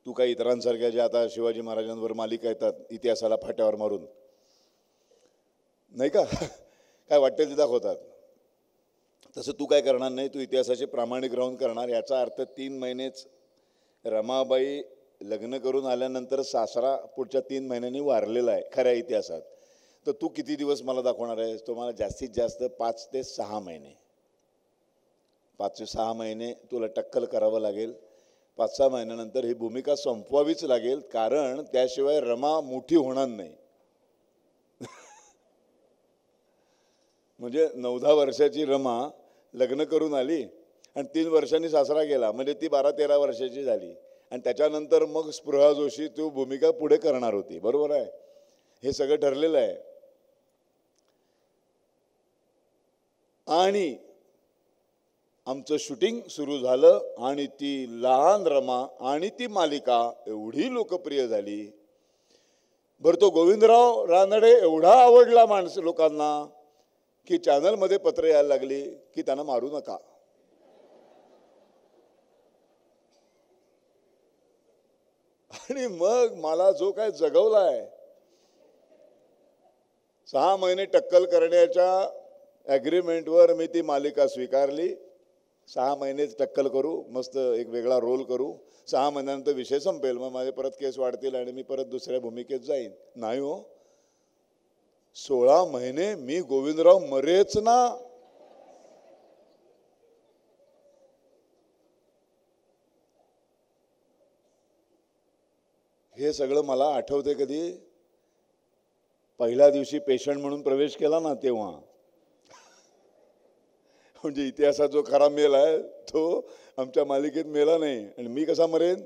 [SPEAKER 1] तू काही इतरांसारख्या ज्या आता शिवाजी महाराजांवर मालिका येतात इतिहासाला फाट्यावर मारून नाही का (laughs) काय वाटेल ते दाखवतात तसं तू काय करणार नाही तू इतिहासाचे प्रामाणिक राहून करणार याचा अर्थ तीन महिनेच रमाबाई लग्न करून आल्यानंतर सासरा पुढच्या तीन महिन्यांनी वारलेला आहे खऱ्या इतिहासात तर तू किती दिवस मला दाखवणार आहेस तुम्हाला जास्तीत जास्त पाच ते सहा महिने पाच ते सहा महिने तुला टक्कल करावं लागेल पाच सहा महिन्यानंतर ही भूमिका संपवावीच लागेल कारण त्याशिवाय रमा मोठी होणार नाही (laughs) म्हणजे नऊ दहा वर्षाची रमा लग्न करून आली आणि तीन वर्षांनी सासरा गेला म्हणजे ती बारा तेरा वर्षाची झाली आणि त्याच्यानंतर मग स्पृहा जोशी तू भूमिका पुढे करणार होती बरोबर आहे हे सगळं ठरलेलं आहे आणि आमचं शूटिंग सुरू झालं आणि ती लहान रमा आणि ती मालिका एवढी लोकप्रिय झाली बरं तो गोविंदराव रानडे एवढा आवडला माणसं लोकांना की चॅनलमध्ये पत्र यायला लागली की त्यांना मारू नका आणि मग मला जो काय जगवलाय सहा महिने टक्कल करण्याच्या ॲग्रीमेंटवर मी ती मालिका स्वीकारली सहा महिने टक्कल करू मस्त एक वेगळा रोल करू सहा महिन्यानंतर विषय संपेल मग माझे परत केस वाढतील आणि मी परत दुसऱ्या भूमिकेत जाईन नाही हो सोळा महिने मी गोविंदराव मरेच ना हे सगळं मला आठवते कधी पहिल्या दिवशी पेशंट म्हणून प्रवेश केला ना तेव्हा म्हणजे इतिहासात जो खरा मेल आहे तो आमच्या मालिकेत मेला नाही आणि मी कसा मरेन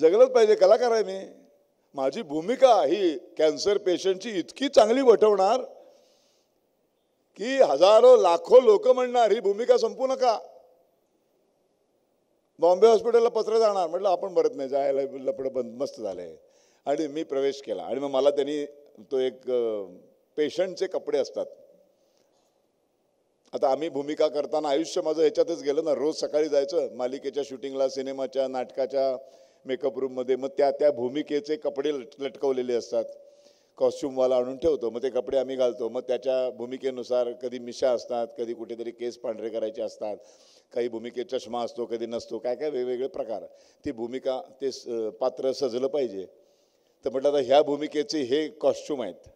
[SPEAKER 1] जगलंच पाहिजे कलाकार आहे मी माझी भूमिका ही कॅन्सर पेशंटची इतकी चांगली वठवणार की हजारो लाखो लोक म्हणणार ही भूमिका संपू नका बॉम्बे हॉस्पिटलला पत्र जाणार म्हटलं आपण भरत नाही जायला लपडं बंद मस्त झालंय आणि मी प्रवेश केला आणि मग मला त्यांनी तो एक पेशंटचे कपडे असतात आता आम्ही भूमिका करताना आयुष्य माझं ह्याच्यातच गेलं ना रोज सकाळी जायचं मालिकेच्या शूटिंगला सिनेमाच्या नाटकाच्या मेकअप रूममध्ये मग त्या त्या भूमिकेचे कपडे लट लटकवलेले असतात कॉस्ट्युमवाला आणून ठेवतो मग ते कपडे आम्ही घालतो मग त्याच्या भूमिकेनुसार कधी मिशा असतात कधी कुठेतरी केस पांढरे करायचे असतात काही भूमिकेत चष्मा असतो कधी नसतो काय काय वेगवेगळे प्रकार ती भूमिका ते पात्र सजलं पाहिजे तर म्हटलं आता ह्या भूमिकेचे हे कॉस्ट्युम आहेत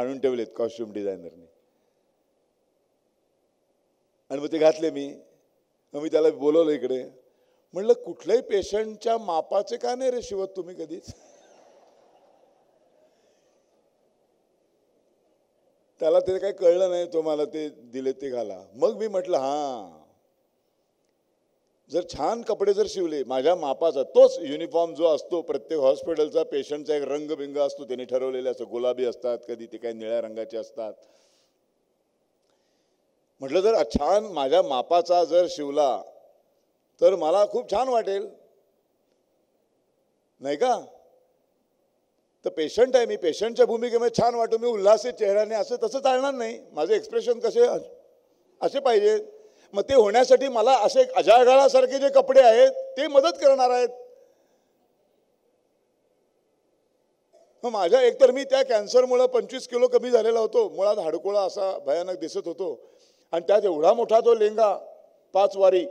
[SPEAKER 1] आणून ठेवलेत कॉस्ट्युम डिझायनरने आणि मग ते घातले मी मग मी त्याला बोलवलं इकडे म्हणलं कुठल्याही पेशंटच्या मापाचे का नाही रे शिवत तुम्ही कधीच त्याला ते काही कळलं नाही तुम्हाला ते दिले ते घाला मग मी म्हटलं हा जर छान कपडे जर शिवले माझ्या मापाचा तोच युनिफॉर्म जो असतो प्रत्येक हॉस्पिटलचा पेशंटचा एक रंगबिंग असतो त्याने ठरवलेले असं गुलाबी असतात कधी ते काही निळ्या रंगाचे असतात म्हटलं जर छान माझ्या मापाचा जर शिवला तर मला खूप छान वाटेल नाही का तर पेशंट आहे मी पेशंटच्या भूमिकेमध्ये छान वाटतो मी उल्हासित चेहऱ्याने असं तसं चालणार नाही माझे एक्सप्रेशन कसे असे पाहिजे मग ते होण्यासाठी मला असे अजाळगाळासारखे जे कपडे आहेत ते मदत करणार आहेत मग माझ्या एकतर मी त्या कॅन्सरमुळं पंचवीस किलो कमी झालेला होतो मुळात हाडकोळा असा भयानक दिसत होतो आणि त्यात एवढा मोठा तो लेंगा पाच वारी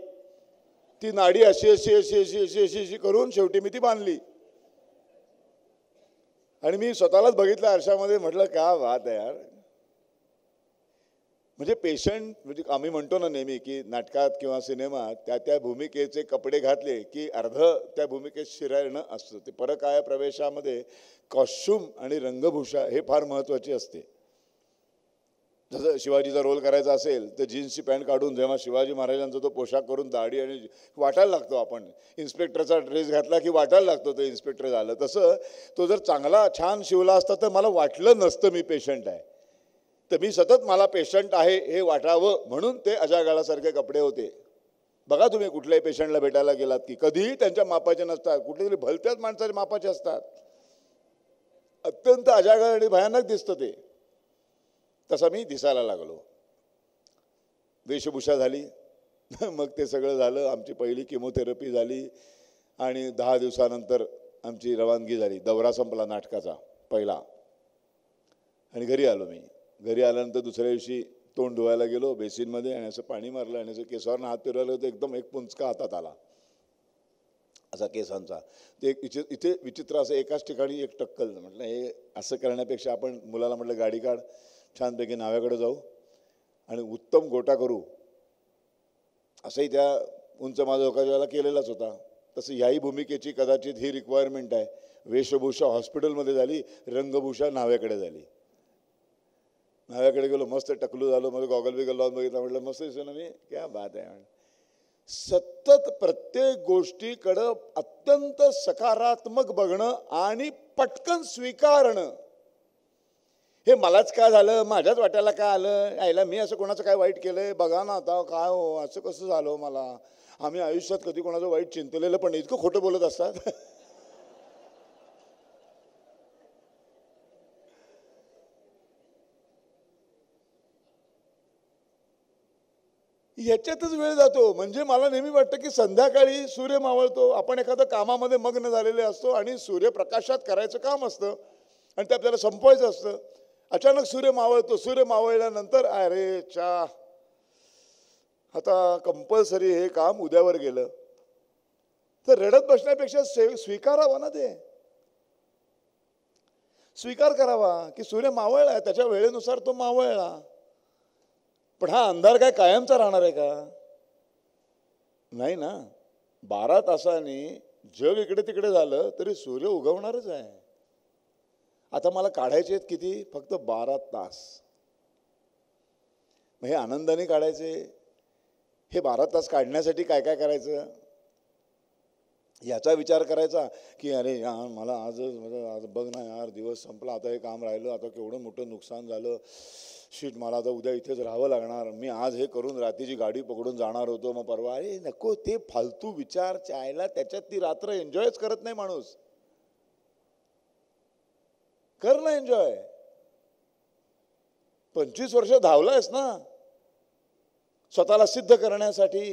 [SPEAKER 1] ती नाडी अशी अशी अशी अशी अशी अशी अशी करून शेवटी मी ती बांधली आणि मी स्वतःलाच बघितलं आरशामध्ये म्हटलं का वाद आहे यार म्हणजे पेशंट म्हणजे आम्ही म्हणतो ना नेहमी की नाटकात किंवा सिनेमात त्या त्या भूमिकेचे कपडे घातले की अर्ध त्या भूमिकेत शिरायणं असतं ते परकाय प्रवेशामध्ये कॉस्च्युम आणि रंगभूषा हे फार महत्त्वाची असते जसं शिवाजीचा रोल करायचा असेल तर जीन्सची पॅन्ट काढून जेव्हा शिवाजी महाराजांचा तो पोशाख करून दाढी आणि वाटायला लागतो आपण इन्स्पेक्टरचा ड्रेस घातला की वाटायला लागतो ते इन्स्पेक्टर झालं तसं तो जर चांगला छान शिवला असता तर मला वाटलं नसतं मी पेशंट आहे तर मी सतत मला पेशंट आहे हे वाटावं म्हणून ते अजागाळासारखे कपडे होते बघा तुम्ही कुठल्याही पेशंटला भेटायला गेलात की कधीही त्यांच्या मापाचे नसतात कुठले तरी भलत्याच माणसाच्या मापाचे असतात अत्यंत अजागळ आणि भयानक दिसतं ते तसा मी दिसायला लागलो वेशभूषा झाली (laughs) मग ते सगळं झालं आमची पहिली किमोथेरपी झाली आणि दहा दिवसानंतर आमची रवानगी झाली दौरा संपला नाटकाचा पहिला आणि घरी आलो मी घरी आल्यानंतर दुसऱ्या दिवशी तोंड धुवायला गेलो बेसिनमध्ये आणि असं पाणी मारलं आणि असं केसावरनं हात फिरवलं होतं एकदम एक पुंचका हातात आला असा केसांचा ते इथे इथे विचित्र असं एकाच ठिकाणी एक टक्कल म्हटलं हे असं करण्यापेक्षा आपण मुलाला म्हटलं गाडी काढ छानपैकी नाव्याकडे जाऊ आणि उत्तम गोटा करू असंही त्या उंच माझोकाला केलेलाच होता तसं ह्याही भूमिकेची कदाचित ही रिक्वायरमेंट आहे वेशभूषा हॉस्पिटलमध्ये झाली रंगभूषा नाव्याकडे झाली नाव्याकडे गेलो मस्त टकलू झालो मग गॉगल बिगल लावून बघितलं म्हटलं मस्त दिसून मी क्या बात आहे सतत प्रत्येक गोष्टीकडं अत्यंत सकारात्मक बघणं आणि पटकन स्वीकारणं हे मलाच काय झालं माझ्याच वाट्याला काय आलं यायला मी असं कोणाचं काय वाईट केलं बघा ना आता काय हो असं कसं झालं मला आम्ही आयुष्यात कधी कोणाचं वाईट चिंतलेलं पण इतकं खोटं बोलत असतात याच्यातच वेळ जातो म्हणजे मला नेहमी वाटतं की संध्याकाळी सूर्य मावळतो आपण एखादं कामामध्ये मग्न झालेले असतो आणि सूर्यप्रकाशात करायचं काम असतं आणि ते आपल्याला संपवायचं असतं अचानक सूर्य मावळतो सूर्य मावळल्यानंतर अरे चा आता कंपल्सरी हे काम उद्यावर गेलं तर रडत बसण्यापेक्षा स्वीकारावा ना ते स्वीकार करावा की सूर्य मावळला त्याच्या वेळेनुसार तो मावळला पण हा अंधार काय कायमचा राहणार आहे का नाही ना बारा तासांनी जग इकडे तिकडे झालं तरी सूर्य उगवणारच आहे आता मला काढायचे आहेत किती फक्त बारा तास मग हे आनंदाने काढायचे हे बारा तास काढण्यासाठी काय काय करायचं याचा विचार करायचा की अरे यार मला आज आज बघ ना यार दिवस संपला आता हे काम राहिलं आता केवढं मोठं नुकसान झालं शीट मला आता उद्या इथेच राहावं लागणार मी आज हे करून रात्रीची गाडी पकडून जाणार होतो मग परवा अरे नको ते फालतू विचार चायला त्याच्यात ती रात्र एन्जॉयच करत नाही माणूस कर ना एन्जॉय पंचवीस वर्ष धावलायस ना स्वतःला सिद्ध करण्यासाठी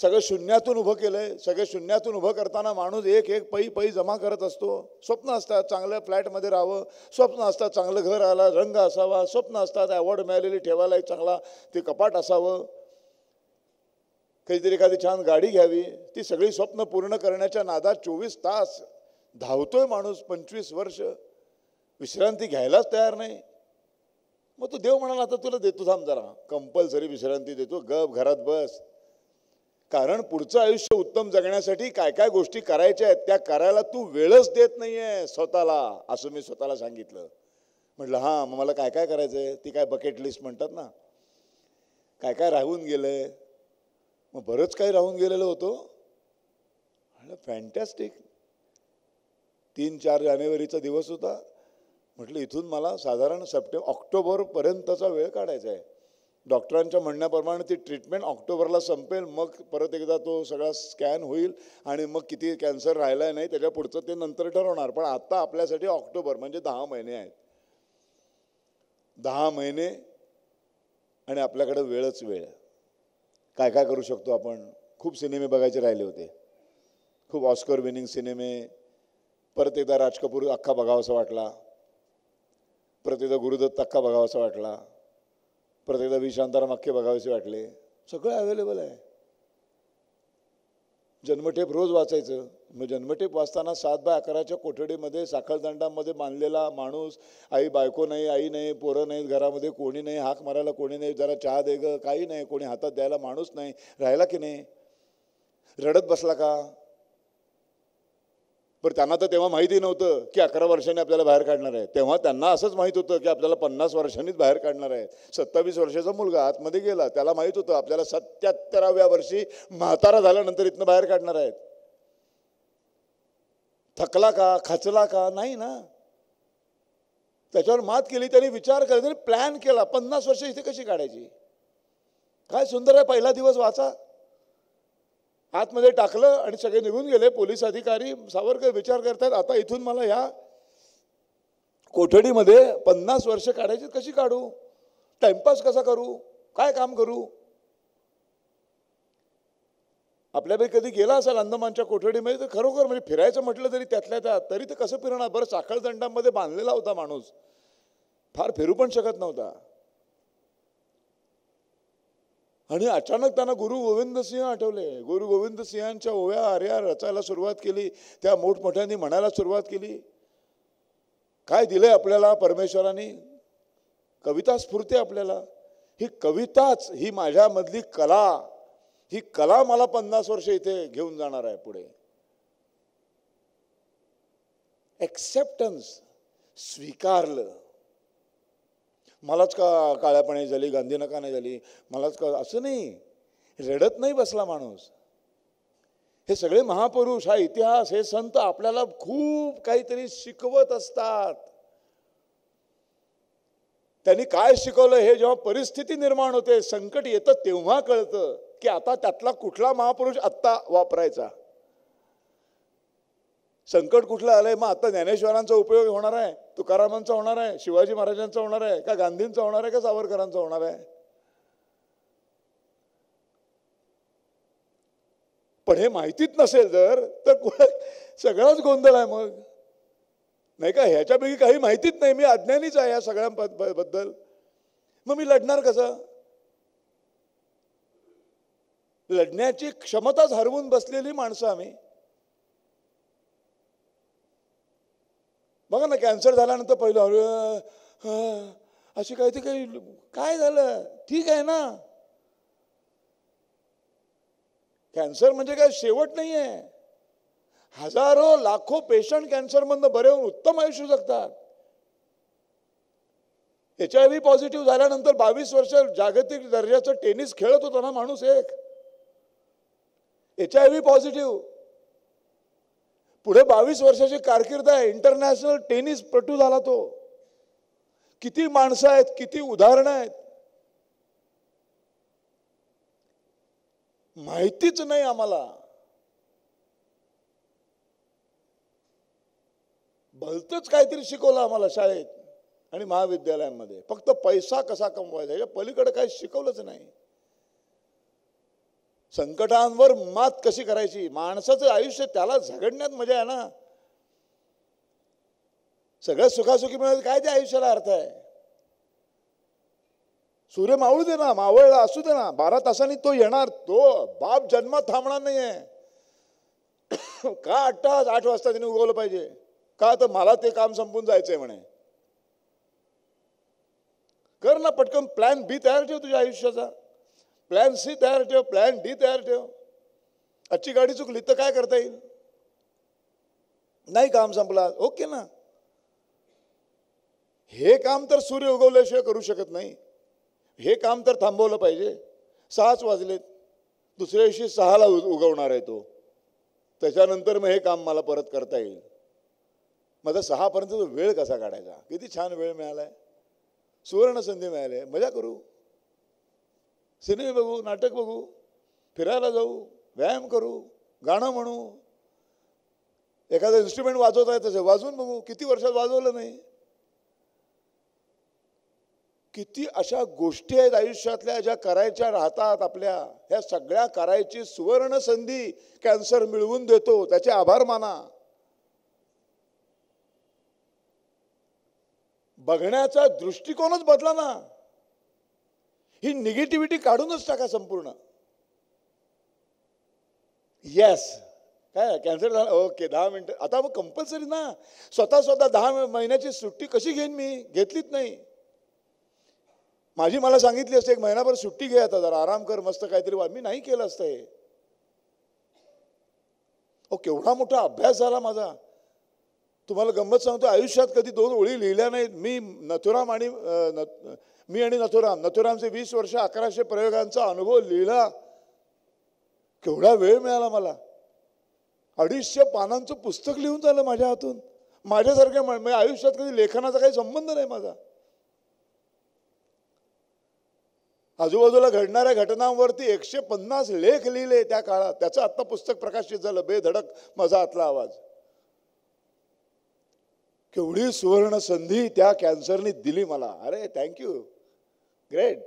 [SPEAKER 1] सगळं शून्यातून उभं केलंय सगळं शून्यातून उभं करताना माणूस एक एक पै पै जमा करत असतो स्वप्न असतात चांगल्या फ्लॅटमध्ये राहावं स्वप्न असतात चांगलं घर आला रंग असावा स्वप्न असतात अवॉर्ड मिळालेली ठेवायला चांगला ते कपाट असावं काहीतरी एखादी छान गाडी घ्यावी ती सगळी स्वप्न पूर्ण करण्याच्या नादात चोवीस तास धावतोय माणूस पंचवीस वर्ष विश्रांती घ्यायलाच तयार नाही मग तो देव म्हणाला आता तुला देतो थांब जरा कंपल्सरी विश्रांती देतो गप घरात बस कारण पुढचं आयुष्य उत्तम जगण्यासाठी काय काय गोष्टी करायच्या आहेत त्या करायला तू वेळच देत नाहीये स्वतःला असं मी स्वतःला सांगितलं म्हटलं हां मग मला काय काय करायचं आहे ती काय बकेट लिस्ट म्हणतात ना काय काय राहून गेलं आहे मग बरंच काही राहून गेलेलं होतो म्हटलं फॅन्टॅस्टिक तीन चार जानेवारीचा दिवस होता म्हटलं इथून मला साधारण सप्टे ऑक्टोबरपर्यंतचा वेळ काढायचा आहे डॉक्टरांच्या म्हणण्याप्रमाणे ती ट्रीटमेंट ऑक्टोबरला संपेल मग परत एकदा तो सगळा स्कॅन होईल आणि मग किती कॅन्सर राहिला आहे नाही त्याच्या पुढचं ते नंतर ठरवणार पण आत्ता आपल्यासाठी ऑक्टोबर म्हणजे दहा महिने आहेत दहा महिने आणि आपल्याकडं वेळच वेळ काय काय करू शकतो आपण खूप सिनेमे बघायचे राहिले होते खूप ऑस्कर विनिंग सिनेमे परत एकदा राज कपूर अख्खा बघावासा वाटला प्रत्येकदा गुरुदत्त अक्का बघावासा वाटला प्रत्येकदा विशांताराम मक्के शांताराम अख्खे बघावेसे वाटले सगळं अवेलेबल आहे जन्मठेप रोज वाचायचं मग जन्मठेप वाचताना सात बाय अकराच्या कोठडीमध्ये साखळदंडामध्ये बांधलेला माणूस आई बायको नाही आई नाही पोरं नाही घरामध्ये कोणी नाही हाक मारायला कोणी नाही जरा चहा दे गं काही नाही कोणी हातात द्यायला माणूस नाही राहिला की नाही रडत बसला का पण त्यांना तर तेव्हा माहिती नव्हतं की अकरा वर्षांनी आपल्याला बाहेर काढणार आहे तेव्हा त्यांना असंच माहीत होतं की आपल्याला पन्नास वर्षांनीच बाहेर काढणार आहे सत्तावीस वर्षाचा मुलगा आतमध्ये गेला त्याला माहीत होतं आपल्याला सत्याहत्तराव्या वर्षी म्हातारा झाल्यानंतर इथनं बाहेर काढणार आहेत थकला का खचला का नाही ना त्याच्यावर मात केली त्यांनी विचार केला त्यांनी प्लॅन केला पन्नास वर्ष इथे कशी काढायची काय सुंदर आहे पहिला दिवस वाचा आतमध्ये टाकलं आणि सगळे निघून गेले पोलीस अधिकारी सावरकर विचार करतात आता इथून मला ह्या कोठडीमध्ये पन्नास वर्ष काढायची कशी काढू टाइमपास कसा करू काय काम करू आपल्यापैकी कधी गेला असाल अंदमानच्या कोठडीमध्ये तर खरोखर म्हणजे फिरायचं म्हटलं तरी त्यातल्या त्यात तरी ते कसं फिरणार बरं साखळदंडामध्ये बांधलेला होता माणूस फार फिरू पण शकत नव्हता आणि अचानक त्यांना गुरु गोविंद सिंह आठवले गुरु गोविंद सिंहांच्या ओव्या आर्या रचायला सुरुवात केली त्या मोठमोठ्यांनी म्हणायला सुरुवात केली काय दिलंय आपल्याला परमेश्वराने कविता स्फूर्ते आपल्याला ही कविताच ही माझ्यामधली कला ही कला मला पन्नास वर्ष इथे घेऊन जाणार आहे पुढे ॲक्सेप्टन्स स्वीकारलं मलाच का काळ्यापणे झाली गांधीनका नाही झाली मलाच का असं नाही रडत नाही बसला माणूस हे सगळे महापुरुष हा इतिहास हे संत आपल्याला खूप काहीतरी शिकवत असतात त्यांनी काय शिकवलं हे जेव्हा परिस्थिती निर्माण होते संकट येतं तेव्हा कळतं की आता त्यातला कुठला महापुरुष आत्ता वापरायचा संकट कुठलं आलंय मग आता ज्ञानेश्वरांचा उपयोग होणार आहे तुकारामांचा होणार आहे शिवाजी महाराजांचा होणार आहे का गांधींचा होणार आहे का सावरकरांचा होणार आहे पण हे माहितीच नसेल जर तर सगळाच गोंधळ आहे मग नाही का ह्याच्यापैकी काही माहितीच नाही मी अज्ञानीच आहे या सगळ्यांबद्दल मग मी लढणार कसं लढण्याची क्षमताच हरवून बसलेली माणसं आम्ही बघा ना कॅन्सर झाल्यानंतर पहिलं अशी काही ते काही काय झालं ठीक आहे ना कॅन्सर म्हणजे काय शेवट नाही आहे हजारो लाखो पेशंट कॅन्सर कॅन्सरमधनं बरे होऊन उत्तम आयुष्य जगतात एच आय व्ही पॉझिटिव्ह झाल्यानंतर बावीस वर्ष जागतिक दर्जाचं टेनिस खेळत होता ना माणूस एक एच आय व्ही पॉझिटिव्ह पुढे बावीस वर्षाची कारकीर्द आहे इंटरनॅशनल टेनिस पटू झाला तो किती माणसं आहेत किती उदाहरणं आहेत माहितीच नाही आम्हाला भलतच काहीतरी शिकवलं आम्हाला शाळेत आणि महाविद्यालयांमध्ये फक्त पैसा कसा कमवायचा याच्या पलीकडे काही शिकवलंच नाही संकटांवर मात कशी करायची माणसाचं आयुष्य त्याला झगडण्यात मजा आहे ना सगळ्या सुखासुखी मिळेल काय त्या आयुष्याला अर्थ आहे सूर्य मावळू दे ना मावळला असू दे ना बारा तासांनी तो येणार तो बाप जन्मात थांबणार नाहीये का आठ तास आठ वाजता तिने उगवलं पाहिजे का तर मला ते काम संपून जायचंय म्हणे कर ना पटकन प्लॅन बी तयार ठेव तुझ्या आयुष्याचा प्लॅन सी तयार ठेव प्लॅन डी तयार ठेव आजची गाडी चुकली तर काय करता येईल नाही काम संपला ओके ना हे काम तर सूर्य उगवल्याशिवाय करू शकत नाही हे काम तर थांबवलं पाहिजे सहाच वाजलेत दुसऱ्या दिवशी सहाला उगवणार आहे तो त्याच्यानंतर मग हे काम मला परत करता येईल माझा सहापर्यंत वेळ कसा काढायचा किती छान वेळ मिळाला आहे सुवर्णसंधी मिळाली मजा करू सिनेमे बघू नाटक बघू फिरायला जाऊ व्यायाम करू गाणं म्हणू एखादं इन्स्ट्रुमेंट वाजवत आहे तसे वाजवून बघू किती वर्षात वाजवलं नाही किती अशा गोष्टी आहेत आयुष्यातल्या ज्या करायच्या राहतात आपल्या ह्या सगळ्या करायची सुवर्ण संधी कॅन्सर मिळवून देतो त्याचे आभार माना बघण्याचा दृष्टिकोनच बदला ना ही निगेटिव्हिटी काढूनच टाका संपूर्ण येस काय कॅन्सर झाला ओके दहा मिनटं आता मग कंपल्सरी ना स्वतः स्वतः दहा महिन्याची सुट्टी कशी घेईन मी घेतलीच नाही माझी मला सांगितली असते एक महिनाभर सुट्टी घे आता जरा आराम कर मस्त काहीतरी मी नाही केलं असतं हे ओ केवढा मोठा अभ्यास झाला माझा तुम्हाला गंमत सांगतो आयुष्यात कधी दोन ओळी लिहिल्या नाहीत मी नथुराम आणि मी आणि नथुराम नथुरामचे वीस वर्ष अकराशे प्रयोगांचा अनुभव लिहिला केवढा वेळ मिळाला मला अडीचशे पानांचं पुस्तक लिहून झालं माझ्या हातून माझ्यासारख्या म्हणजे आयुष्यात कधी लेखनाचा काही संबंध नाही माझा आजूबाजूला घडणाऱ्या घटनांवरती एकशे पन्नास लेख लिहिले त्या काळात त्याचं आत्ता पुस्तक प्रकाशित झालं बेधडक माझा आतला आवाज केवढी सुवर्ण संधी त्या कॅन्सरने दिली मला अरे थँक्यू Great.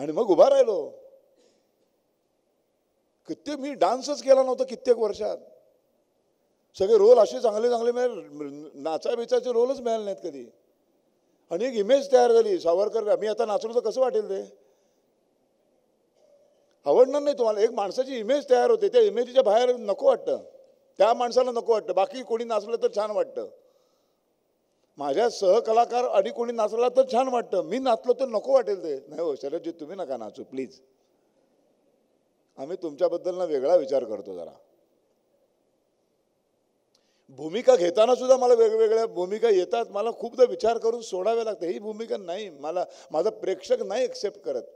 [SPEAKER 1] आणि मग उभा राहिलो कित्येक मी डान्सच केला नव्हता कित्येक वर्षात सगळे रोल असे चांगले चांगले मिळाले नाचा बिचाचे रोलच मिळाले नाहीत कधी आणि एक इमेज तयार झाली सावरकर मी आता नाचलो तर कसं वाटेल ते आवडणार नाही तुम्हाला एक माणसाची इमेज तयार होते त्या इमेजच्या बाहेर नको वाटतं त्या माणसाला नको वाटतं बाकी कोणी नाचलं तर छान वाटतं माझ्या सहकलाकार आणि कोणी नाचला तर छान वाटतं मी नाचलो तर नको वाटेल ते नाही हो शरदजी तुम्ही नका नाचू प्लीज आम्ही तुमच्याबद्दल ना वेगळा विचार करतो जरा भूमिका घेताना सुद्धा मला वेगवेगळ्या भूमिका येतात मला खूपदा विचार करून सोडावे लागते ही भूमिका नाही मला माझा प्रेक्षक नाही एक्सेप्ट करत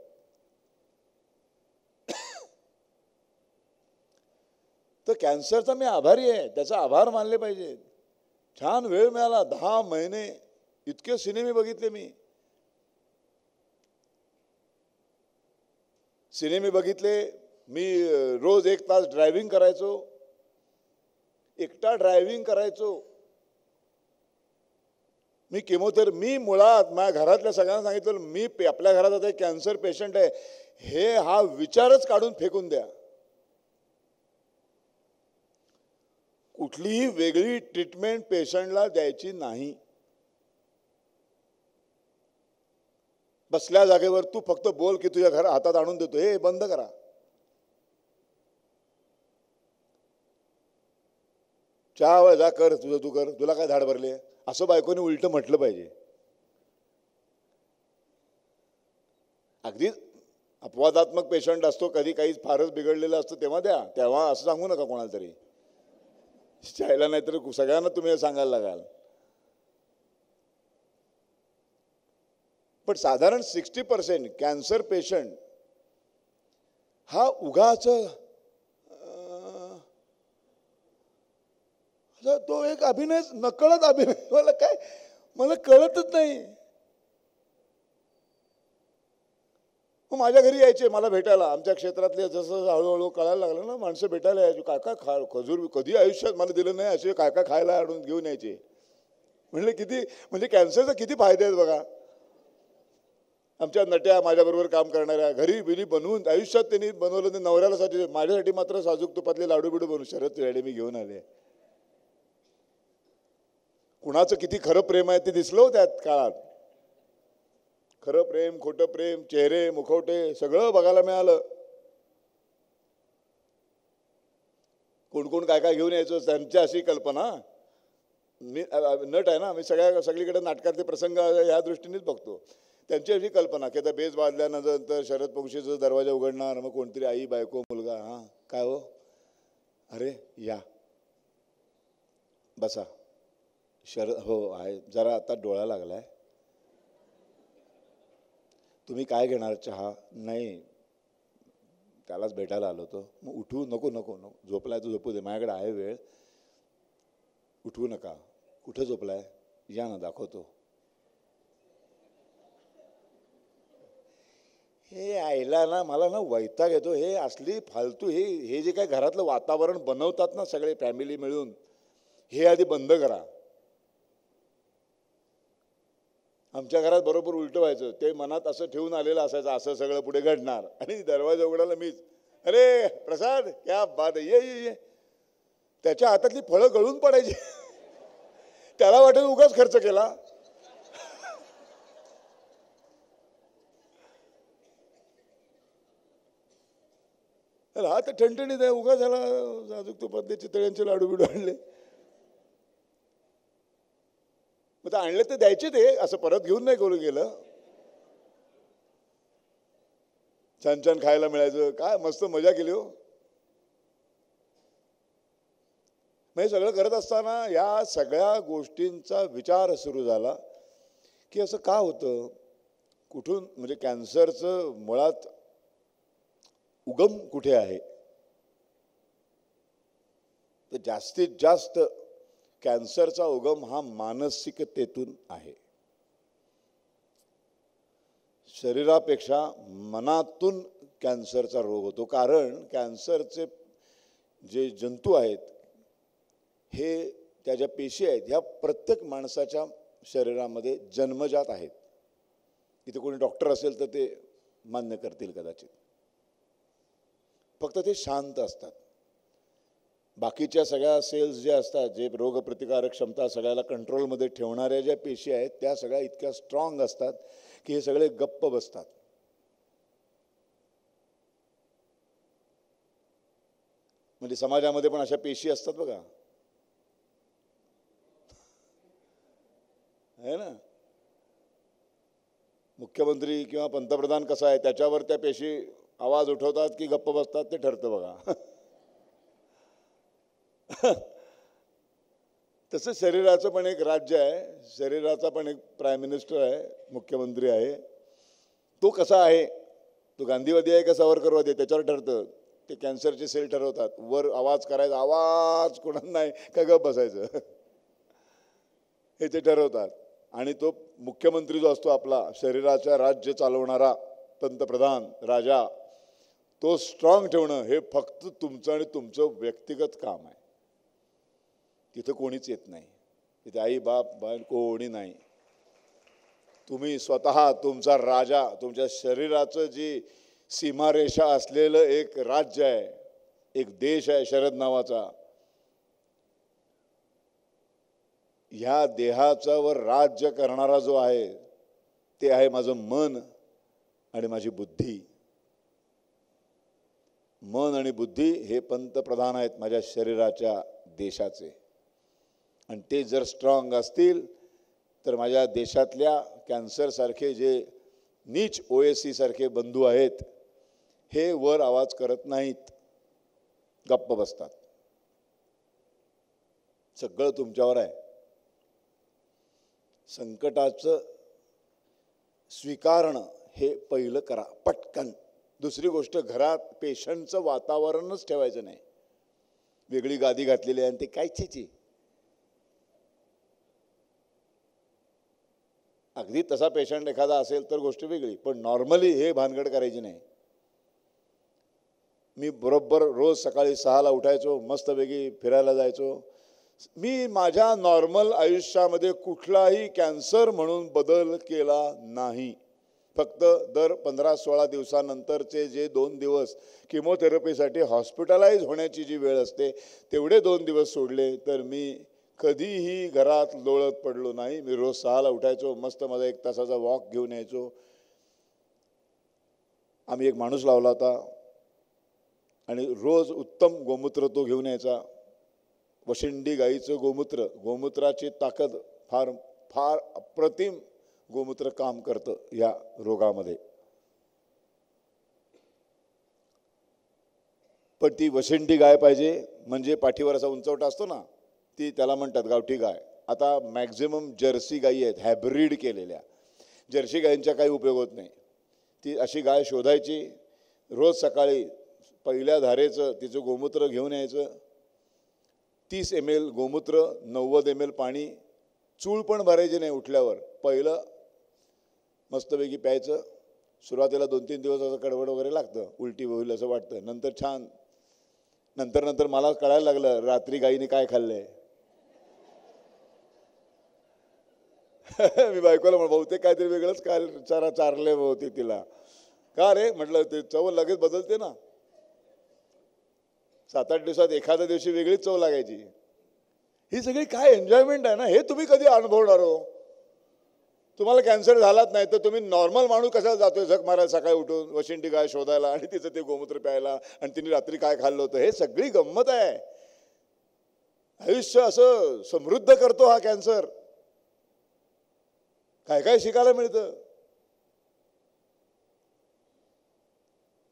[SPEAKER 1] तर कॅन्सरचा मी आभारी आहे त्याचा आभार मानले पाहिजेत छान वेळ मिळाला दहा महिने इतके सिनेमे बघितले मी सिनेमे बघितले मी रोज एक तास ड्रायव्हिंग करायचो एकटा ड्रायव्हिंग करायचो मी केमोथेर मी मुळात माझ्या घरातल्या सगळ्यांना सांगितलं मी आपल्या घरात आता कॅन्सर पेशंट आहे हे हा विचारच काढून फेकून द्या कुठलीही वेगळी ट्रीटमेंट पेशंटला द्यायची नाही बसल्या जागेवर तू फक्त बोल की तुझ्या घर हातात आणून देतो हे बंद करा चहा जा कर तुझं तू कर तुला काय धाड भरले असं बायकोने उलट म्हटलं पाहिजे अगदी अपवादात्मक पेशंट असतो कधी काही फारच बिघडलेलं असतं तेव्हा द्या तेव्हा असं सांगू नका कोणाला तरी चायला नाही तर सगळ्यांना तुम्ही सांगायला लागाल पण साधारण सिक्स्टी पर्सेंट कॅन्सर पेशंट हा उगाच तो एक अभिनय नकळत अभिनय (laughs) मला काय मला कळतच नाही मग माझ्या घरी यायचे मला भेटायला आमच्या क्षेत्रातले जसं हळूहळू कळायला लागलं ना माणसं भेटायला यायची काका खा खजूर कधी आयुष्यात मला दिलं नाही असे काका खायला आणून घेऊन यायचे म्हणले किती म्हणजे कॅन्सरचा किती फायदे आहेत बघा आमच्या नट्या माझ्याबरोबर काम करणाऱ्या घरी बिरी बनवून आयुष्यात त्यांनी बनवलं ते साठी माझ्यासाठी मात्र साजूक तुपातले लाडू बिडू बनवू शरद तिवाडे मी घेऊन आले कुणाचं किती खरं प्रेम आहे ते दिसलं हो काळात खरं प्रेम खोटं प्रेम चेहरे मुखवटे सगळं बघायला मिळालं कोण कोण काय काय घेऊन यायचं त्यांच्या अशी कल्पना मी नट आहे ना मी सगळ्या सगळीकडे नाटकातले प्रसंग ह्या दृष्टीनेच बघतो त्यांची अशी कल्पना की आता बेस वाजल्यानंतर शरद पक्षीचं दरवाजा उघडणार मग कोणतरी आई बायको मुलगा हां काय हो अरे या बसा शरद हो आहे जरा आता डोळा लागला आहे तुम्ही काय घेणार चहा नाही त्यालाच भेटायला आलो होतो मग उठू नको नको नको झोपलाय तू झोपू दे माझ्याकडे आहे वेळ उठवू नका कुठं झोपलाय या ना दाखवतो हे आयला ना मला ना वैताग येतो हे असली फालतू हे हे जे काय घरातलं वातावरण बनवतात ना सगळे फॅमिली मिळून हे आधी बंद करा आमच्या घरात बरोबर उलट व्हायचं ते मनात असं ठेवून आलेलं असायचं असं सगळं पुढे घडणार आणि दरवाजा उघडायला मीच अरे प्रसाद या बाद ये त्याच्या हातातली फळं गळून पडायची त्याला वाटेल उगाच खर्च केला हा तर ठणठणीत आहे उगा झाला अजून तू चितळ्यांचे लाडू बिडू आणले आता आणलं तर द्यायचे ते असं परत घेऊन नाही करू गेलं छान छान खायला मिळायचं काय मस्त मजा केली हो हे सगळं करत असताना या सगळ्या गोष्टींचा विचार सुरू झाला की असं का होतं कुठून म्हणजे कॅन्सरचं मुळात उगम कुठे आहे तर जास्तीत जास्त कॅन्सरचा उगम हा मानसिकतेतून आहे शरीरापेक्षा मनातून कॅन्सरचा रोग होतो कारण कॅन्सरचे जे जंतू आहेत हे त्या ज्या पेशी आहेत ह्या प्रत्येक माणसाच्या शरीरामध्ये जन्मजात आहेत इथे कोणी डॉक्टर असेल तर ते मान्य करतील कदाचित फक्त ते शांत असतात बाकीच्या सगळ्या सेल्स ज्या असतात जे रोगप्रतिकारक क्षमता सगळ्याला कंट्रोलमध्ये ठेवणाऱ्या ज्या पेशी आहेत त्या सगळ्या इतक्या स्ट्रॉंग असतात की हे सगळे गप्प बसतात म्हणजे समाजामध्ये पण अशा पेशी असतात बघा है ना मुख्यमंत्री किंवा पंतप्रधान कसा आहे त्याच्यावर त्या पेशी आवाज उठवतात की गप्प बसतात ते ठरतं बघा (laughs) (laughs) तसं शरीराचं पण एक राज्य आहे शरीराचा पण एक प्राईम मिनिस्टर आहे मुख्यमंत्री आहे तो कसा आहे तो गांधीवादी आहे का सावरकरवादी आहे त्याच्यावर ठरतं ते कॅन्सरची सेल ठरवतात वर आवाज करायचा आवाज कोणा नाही का गप बसायचं (laughs) हे ते ठरवतात आणि तो मुख्यमंत्री जो असतो आपला शरीराचा राज्य चालवणारा पंतप्रधान राजा तो स्ट्रॉंग ठेवणं हे फक्त तुमचं आणि तुमचं व्यक्तिगत काम आहे तिथं कोणीच येत नाही तिथे आई बाप बहीण कोणी नाही तुम्ही स्वतः तुमचा राजा तुमच्या शरीराचं जी सीमारेषा असलेलं एक राज्य आहे एक देश आहे शरद नावाचा ह्या देहाचा वर राज्य करणारा जो आहे ते आहे माझं मन आणि माझी बुद्धी मन आणि बुद्धी हे पंतप्रधान आहेत माझ्या शरीराच्या देशाचे आणि ते जर स्ट्रॉंग असतील तर माझ्या देशातल्या कॅन्सरसारखे जे नीच ओ एस सीसारखे बंधू आहेत हे वर आवाज करत नाहीत गप्प बसतात सगळं तुमच्यावर आहे संकटाचं स्वीकारणं हे पहिलं करा पटकन दुसरी गोष्ट घरात पेशंटचं वातावरणच ठेवायचं नाही वेगळी गादी घातलेली आहे आणि ते काय अगदी तसा पेशंट एखादा असेल तर गोष्ट वेगळी पण नॉर्मली हे भानगड करायची नाही मी बरोबर रोज सकाळी सहाला उठायचो मस्तपैकी फिरायला जायचो मी माझ्या नॉर्मल आयुष्यामध्ये कुठलाही कॅन्सर म्हणून बदल केला नाही फक्त दर पंधरा सोळा दिवसानंतरचे जे दोन दिवस किमोथेरपीसाठी हॉस्पिटलाइज होण्याची जी वेळ असते तेवढे दोन दिवस सोडले तर मी कधीही घरात लोळत पडलो नाही मी रोज सहाला उठायचो मस्त माझा एक तासाचा वॉक घेऊन यायचो आम्ही एक माणूस लावला होता आणि रोज उत्तम गोमूत्र तो घेऊन यायचा वशिंडी गाईचं गोमूत्र गोमूत्राची ताकद फार फार अप्रतिम गोमूत्र काम करतं या रोगामध्ये पण ती वशिंडी गाय पाहिजे म्हणजे पाठीवर असा उंचवटा असतो ना ती त्याला म्हणतात गावठी गाय आता मॅक्झिमम जर्सी गायी आहेत हॅब्रिड केलेल्या जर्सी गायींचा काही उपयोग होत नाही ती अशी गाय शोधायची रोज सकाळी पहिल्या धारेचं तिचं गोमूत्र घेऊन यायचं तीस एम एल गोमूत्र नव्वद एम एल पाणी चूळ पण भरायची नाही उठल्यावर पहिलं मस्तपैकी प्यायचं सुरुवातीला दोन तीन दिवस असं कडवड वगैरे लागतं उलटी होईल असं वाटतं नंतर छान नंतर नंतर मला कळायला लागलं रात्री गाईने काय खाल्लं आहे (laughs) मी बायकोला म्हणून बहुतेक काहीतरी वेगळंच काय चारा चारले बहुते तिला का रे म्हटलं ते चव लगेच बदलते ना सात आठ दिवसात एखाद्या दिवशी वेगळीच चव लागायची ही सगळी काय एन्जॉयमेंट आहे ना हे तुम्ही कधी अनुभवणार हो तुम्हाला कॅन्सर झालाच नाही तर तुम्ही नॉर्मल माणूस कशाला जातोय झक मारायला सकाळी उठून वशिंडी गाय शोधायला आणि तिचं ते गोमूत्र प्यायला आणि तिने रात्री काय खाल्लं होतं हे सगळी गंमत आहे आयुष्य असं समृद्ध करतो हा कॅन्सर काय काय शिकायला मिळतं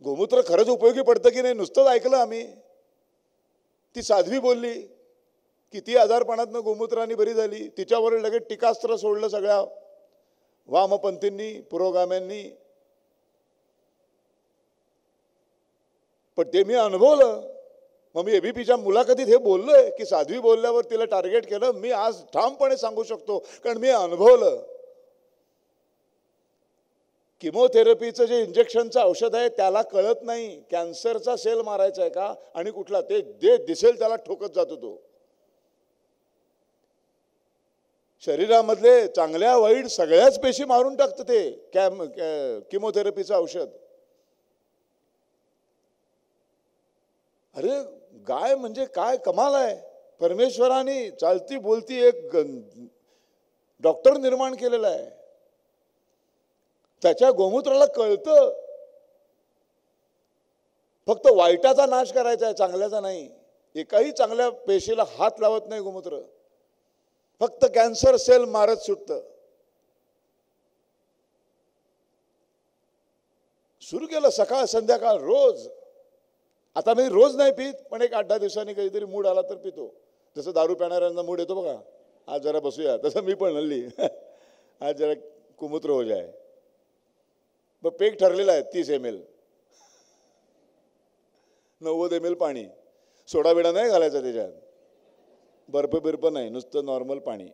[SPEAKER 1] गोमूत्र खरंच उपयोगी पडतं की नाही नुसतंच ऐकलं आम्ही ती साध्वी बोलली किती आजारपणातनं गोमूत्राने बरी झाली तिच्यावर लगेच टीकास्त्र सोडलं सगळ्या वामपंथींनी पुरोगाम्यांनी पण ते मी अनुभवलं मग मी एबीपीच्या मुलाखतीत हे बोललोय की साध्वी बोलल्यावर तिला टार्गेट केलं मी आज ठामपणे सांगू शकतो कारण मी अनुभवलं किमोथेरपीचं जे इंजेक्शनचं औषध आहे त्याला कळत नाही कॅन्सरचा सेल मारायचा आहे का आणि कुठला ते जे दिसेल त्याला ठोकत जातो तो शरीरामधले चांगल्या वाईट सगळ्याच पेशी मारून टाकतं ते कॅम किमोथेरपीचं औषध अरे गाय म्हणजे काय कमाल आहे परमेश्वराने चालती बोलती एक डॉक्टर निर्माण केलेला आहे त्याच्या गोमूत्राला कळतं फक्त वाईटाचा नाश करायचा आहे चांगल्याचा नाही एकाही चांगल्या पेशीला हात लावत नाही गोमूत्र फक्त कॅन्सर सेल मारत सुटतं सुरू केलं सकाळ संध्याकाळ रोज आता मी रोज नाही पित पण एक आठ दहा दिवसांनी कधीतरी मूड आला तर पितो जसं दारू पिणाऱ्यांना मूड येतो बघा आज जरा बसूया तसं मी पण हल्ली (laughs) आज जरा कुमूत्र हो जाय मग पेक ठरलेला आहे तीस एम एल नव्वद एम एल पाणी सोडा बिडा नाही घालायचा त्याच्यात बर्फ बिर्फ नाही नुसतं नॉर्मल पाणी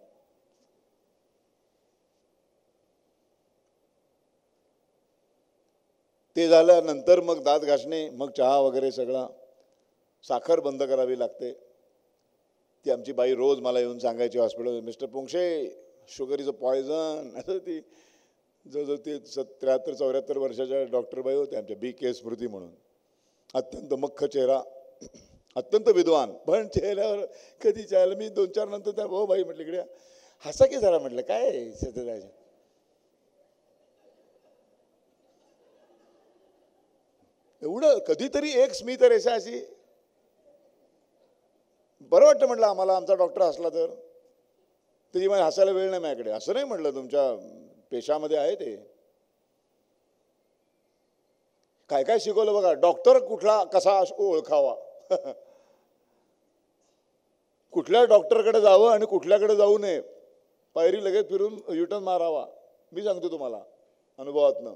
[SPEAKER 1] ते झाल्यानंतर मग दात घासणे मग चहा वगैरे सगळा साखर बंद करावी लागते ती आमची बाई रोज मला येऊन सांगायची hospital mister Ponkshe sugar is a poison असं ती जवळ ते सत त्र्याहत्तर चौऱ्याहत्तर वर्षाच्या बाई होते आमच्या बी के स्मृती म्हणून अत्यंत मख्ख चेहरा अत्यंत विद्वान पण चेहऱ्यावर कधी चेहऱ्याला मी दोन चार नंतर त्या हो बाई म्हटलं इकडे हसा की झाला म्हटलं काय सत्यराज एवढं कधीतरी एक स्मित रेषा अशी बरं वाटतं म्हटलं आम्हाला आमचा डॉक्टर असला तर त्याची मला हसायला वेळ नाही माझ्याकडे असं नाही म्हटलं तुमच्या पेशामध्ये आहे ते काय काय शिकवलं बघा डॉक्टर कुठला कसा ओळखावा (laughs) कुठल्या डॉक्टरकडे जावं आणि कुठल्याकडे जाऊ नये पायरी लगेच फिरून युटर्न मारावा मी सांगतो तुम्हाला अनुभवातनं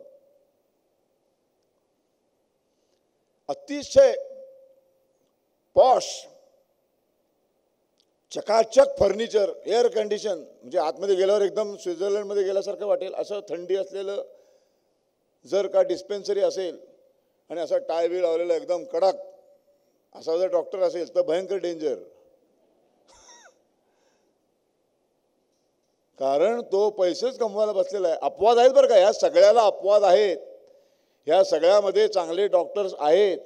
[SPEAKER 1] अतिशय पॉश चकाचक फर्निचर एअर कंडिशन म्हणजे आतमध्ये गेल्यावर एकदम स्वित्झर्लंडमध्ये गेल्यासारखं वाटेल असं थंडी असलेलं जर का डिस्पेन्सरी असेल आणि असा टाय बी लावलेला एकदम कडक असा जर डॉक्टर असेल तर भयंकर डेंजर (laughs) कारण तो पैसेच कमवायला बसलेला आहे अपवाद आहेत बरं का ह्या सगळ्याला अपवाद आहेत ह्या सगळ्यामध्ये चांगले डॉक्टर्स आहेत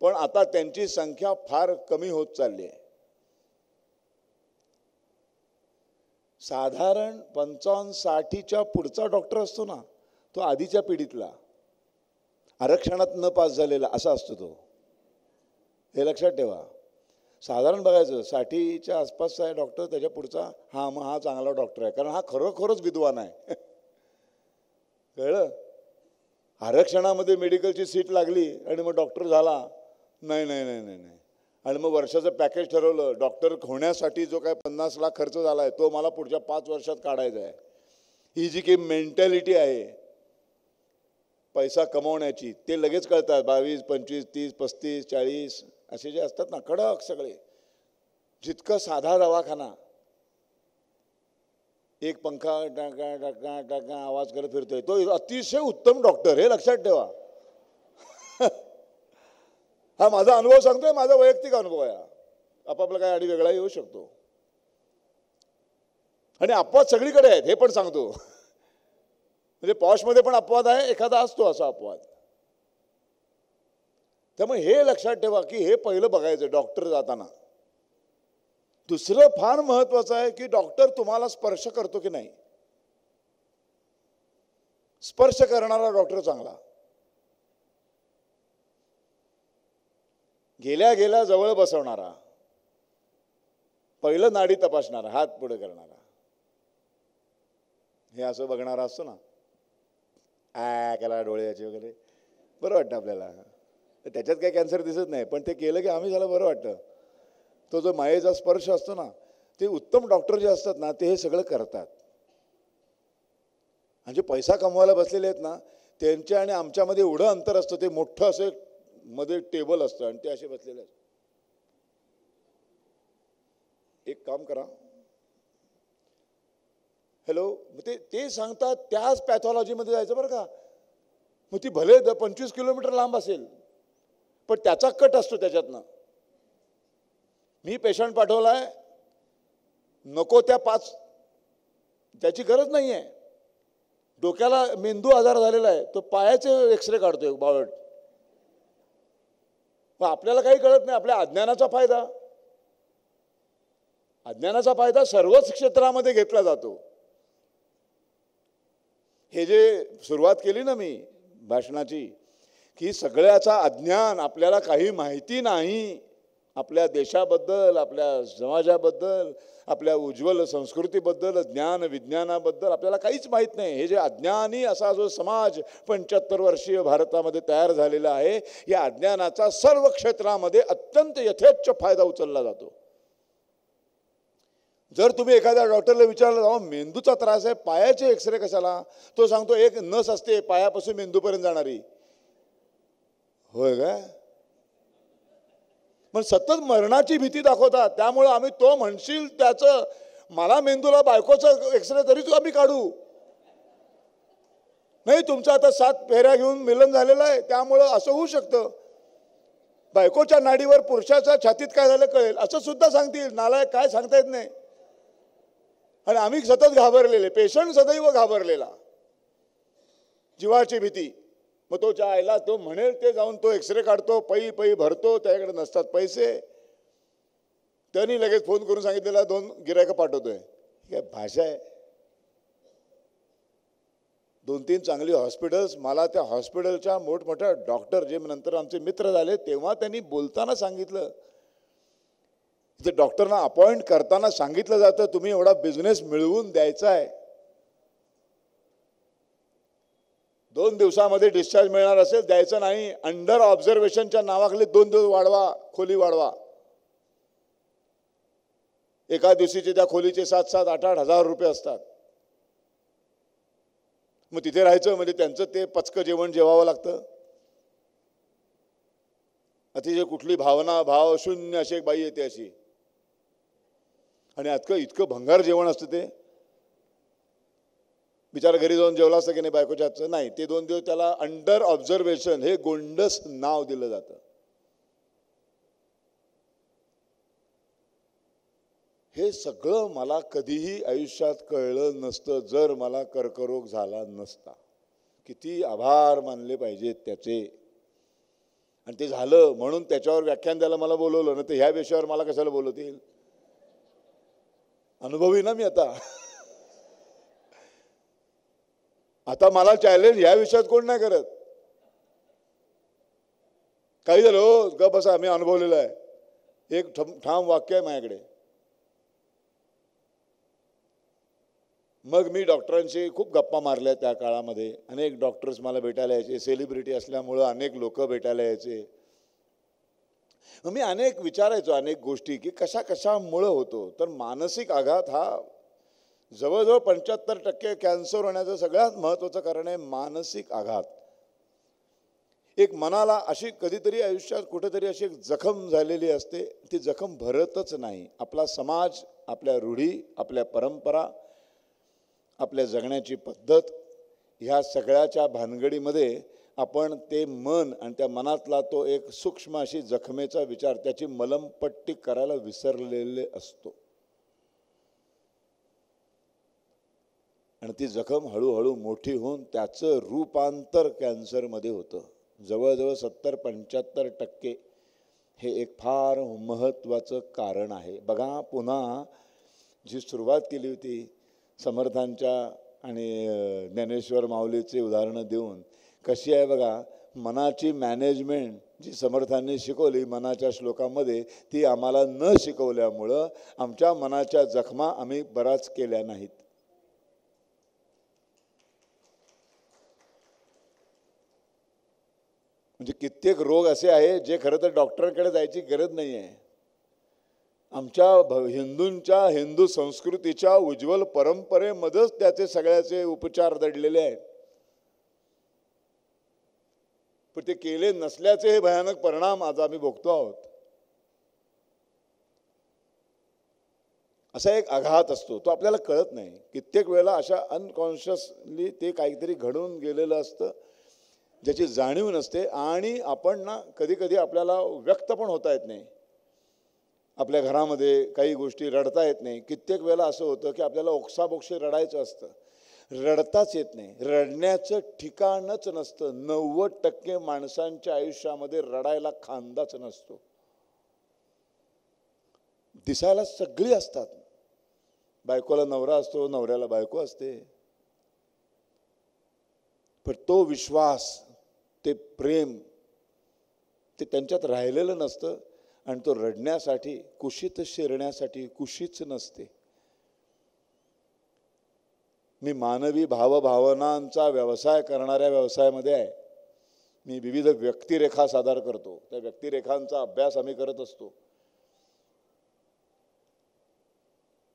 [SPEAKER 1] पण आता त्यांची संख्या फार कमी होत चालली आहे साधारण पंचावन्न साठीच्या पुढचा डॉक्टर असतो ना तो आधीच्या पिढीतला आरक्षणात न पास झालेला असा असतो तो हे लक्षात ठेवा साधारण बघायचं साठीच्या आसपासचा आहे डॉक्टर त्याच्या पुढचा हा मग हा चांगला डॉक्टर आहे कारण हा खरोखरच विद्वान आहे (laughs) कळलं आरक्षणामध्ये मेडिकलची सीट लागली आणि मग डॉक्टर झाला नाही नाही नाही नाही नाही आणि मग वर्षाचं पॅकेज ठरवलं डॉक्टर होण्यासाठी जो काय पन्नास लाख खर्च झाला आहे तो मला पुढच्या पाच वर्षात काढायचा आहे ही जी काही मेंटॅलिटी आहे पैसा कमवण्याची ते लगेच कळतात बावीस पंचवीस तीस पस्तीस चाळीस असे जे असतात ना कडक सगळे जितकं साधा दवाखाना एक पंखा टाका टाका टाका आवाज करत फिरतोय तो अतिशय उत्तम डॉक्टर हे लक्षात ठेवा हा माझा अनुभव सांगतोय माझा वैयक्तिक अनुभव आहे आपापला काय आणि वेगळा येऊ शकतो आणि अपवाद सगळीकडे आहेत हे पण सांगतो म्हणजे पॉशमध्ये पण अपवाद आहे एखादा असतो असा अपवाद त्यामुळे हे लक्षात ठेवा की हे पहिलं बघायचं डॉक्टर जाताना दुसरं फार महत्वाचं आहे की डॉक्टर तुम्हाला स्पर्श करतो की नाही स्पर्श करणारा डॉक्टर चांगला गेल्या गेल्या जवळ बसवणारा पहिलं नाडी तपासणारा हात पुढे करणारा हे असं बघणारा असतो ना आ केला डोळ्याचे वगैरे बरं वाटतं आपल्याला तर त्याच्यात काही कॅन्सर दिसत नाही पण ते केलं की आम्ही झालं बरं वाटतं तो जो मायेचा स्पर्श असतो ना ते उत्तम डॉक्टर जे असतात ना ते हे सगळं करतात आणि जे पैसा कमवायला बसलेले आहेत ना त्यांच्या आणि आमच्यामध्ये एवढं अंतर असतं ते मोठं असं मध्ये टेबल असतं आणि ते असे बसलेले असतात एक काम करा हॅलो मग ते ते सांगतात त्याच पॅथॉलॉजीमध्ये जायचं बरं का मग ती भले द पंचवीस किलोमीटर लांब असेल पण त्याचा कट असतो त्याच्यातनं मी पेशंट पाठवला आहे नको त्या पाच त्याची गरज नाही आहे डोक्याला मेंदू आजार झालेला आहे तो पायाचे एक्सरे काढतोय एक बावट पण आपल्याला काही कळत नाही आपल्या अज्ञानाचा फायदा अज्ञानाचा फायदा सर्वच क्षेत्रामध्ये घेतला जातो हे जे सुरुवात केली ना मी भाषणाची की सगळ्याचा अज्ञान आपल्याला काही माहिती नाही आपल्या देशाबद्दल आपल्या समाजाबद्दल आपल्या उज्ज्वल संस्कृतीबद्दल ज्ञान विज्ञानाबद्दल आपल्याला काहीच माहीत नाही हे जे अज्ञानी असा जो समाज पंच्याहत्तर वर्षीय भारतामध्ये तयार झालेला आहे या अज्ञानाचा सर्व क्षेत्रामध्ये अत्यंत यथेच्छ फायदा उचलला जातो जर तुम्ही एखाद्या डॉक्टरला विचारलं जाऊ मेंदूचा त्रास आहे पायाचे एक्सरे कशाला तो सांगतो एक नस असते पायापासून मेंदूपर्यंत जाणारी होय का पण सतत मरणाची भीती दाखवतात त्यामुळं आम्ही तो म्हणशील त्याचं मला मेंदूला बायकोचं एक्सरे तरी तू आम्ही काढू नाही तुमचं आता सात फेऱ्या घेऊन मिलन झालेलं आहे त्यामुळं असं होऊ शकतं बायकोच्या नाडीवर पुरुषाच्या छातीत काय झालं कळेल असं सुद्धा सांगतील नालायक काय सांगता येत नाही आणि आम्ही सतत घाबरलेले पेशंट सदैव घाबरलेला जीवाची भीती मग तो ज्या आयला तो म्हणेल ते जाऊन तो एक्सरे काढतो पै पई भरतो त्याच्याकडे नसतात पैसे त्यांनी लगेच फोन करून सांगितलेला दोन गिरायक पाठवतोय काय भाषा आहे दोन तीन चांगली हॉस्पिटल्स मला त्या हॉस्पिटलच्या मोठमोठ्या डॉक्टर जे नंतर आमचे मित्र झाले तेव्हा त्यांनी बोलताना सांगितलं ते डॉक्टरना अपॉइंट करताना सांगितलं जातं तुम्ही एवढा बिझनेस मिळवून द्यायचा आहे दोन दिवसामध्ये डिस्चार्ज मिळणार असेल द्यायचं नाही अंडर ऑब्झर्वेशनच्या नावाखाली दोन दिवस वाढवा खोली वाढवा एका दिवशीचे त्या खोलीचे सात सात आठ आठ हजार रुपये असतात मग तिथे राहायचं म्हणजे त्यांचं ते पचकं जेवण जेवावं लागतं अतिशय कुठली भावना भाव शून्य अशी एक बाई येते अशी आणि आजकं इतकं भंगार जेवण असतं ते बिचारा घरी जाऊन जेवला असतं की नाही बायकोच्या हातचं नाही ते दोन दिवस त्याला अंडर ऑब्झर्वेशन हे गोंडस नाव दिलं जातं हे सगळं मला कधीही आयुष्यात कळलं नसतं जर मला कर्करोग झाला नसता किती आभार मानले पाहिजेत त्याचे आणि ते झालं म्हणून त्याच्यावर व्याख्यान द्यायला मला बोलवलं ना तर ह्या विषयावर मला कशाला बोलवतील अनुभवी ना मी आता आता मला चॅलेंज या विषयात कोण नाही करत काही झालं हो गप असा मी अनुभवलेलं आहे एक ठाम वाक्य आहे माझ्याकडे मग मी डॉक्टरांशी खूप गप्पा मारल्या त्या काळामध्ये अनेक डॉक्टर्स मला भेटायला यायचे सेलिब्रिटी असल्यामुळं अनेक लोक भेटायला यायचे मी अनेक विचारायचो अनेक गोष्टी की कशा कशामुळं होतो तर मानसिक आघात हा जवळजवळ पंच्याहत्तर टक्के कॅन्सर होण्याचं सगळ्यात महत्त्वाचं कारण आहे मानसिक आघात एक मनाला अशी कधीतरी आयुष्यात कुठेतरी अशी एक जखम झालेली असते ती जखम भरतच नाही आपला समाज आपल्या रूढी आपल्या परंपरा आपल्या जगण्याची पद्धत ह्या सगळ्याच्या भानगडीमध्ये आपण ते मन आणि त्या मनातला तो एक सूक्ष्म अशी जखमेचा विचार त्याची मलमपट्टी करायला विसरलेले असतो आणि ती जखम हळूहळू मोठी होऊन त्याचं रूपांतर कॅन्सरमध्ये होतं जवळजवळ सत्तर पंच्याहत्तर टक्के हे एक फार महत्त्वाचं कारण आहे बघा पुन्हा जी सुरुवात केली होती समर्थांच्या आणि ज्ञानेश्वर माऊलीचे उदाहरणं देऊन कशी आहे बघा मनाची मॅनेजमेंट जी समर्थांनी शिकवली मनाच्या श्लोकामध्ये ती आम्हाला न शिकवल्यामुळं आमच्या मनाच्या जखमा आम्ही बराच केल्या नाहीत म्हणजे कित्येक रोग असे आहे जे खरं तर डॉक्टरकडे जायची गरज नाही आहे आमच्या भ हिंदूंच्या हिंदू संस्कृतीच्या उज्ज्वल परंपरेमध्येच त्याचे सगळ्याचे उपचार दडलेले आहेत पण ते केले नसल्याचे हे भयानक परिणाम आज आम्ही भोगतो आहोत असा एक आघात असतो तो आपल्याला कळत नाही कित्येक वेळेला अशा अनकॉन्शियसली ते काहीतरी घडून गेलेलं असतं ज्याची जाणीव नसते आणि आपण ना कधी कधी आपल्याला व्यक्त पण होता येत नाही आपल्या घरामध्ये काही गोष्टी रडता येत नाही कित्येक वेळेला असं होतं की आपल्याला ओक्साबोक्षी रडायचं असतं रडताच येत नाही रडण्याचं ठिकाणच नसतं नव्वद टक्के माणसांच्या आयुष्यामध्ये रडायला खांदाच नसतो दिसायला सगळी असतात बायकोला नवरा असतो नवऱ्याला बायको असते पण तो विश्वास ते प्रेम ते त्यांच्यात राहिलेलं नसतं आणि तो रडण्यासाठी कुशीत शिरण्यासाठी कुशीच नसते मी मानवी भावभावनांचा व्यवसाय करणाऱ्या व्यवसायामध्ये आहे मी विविध व्यक्तिरेखा सादर करतो त्या व्यक्तिरेखांचा अभ्यास आम्ही करत असतो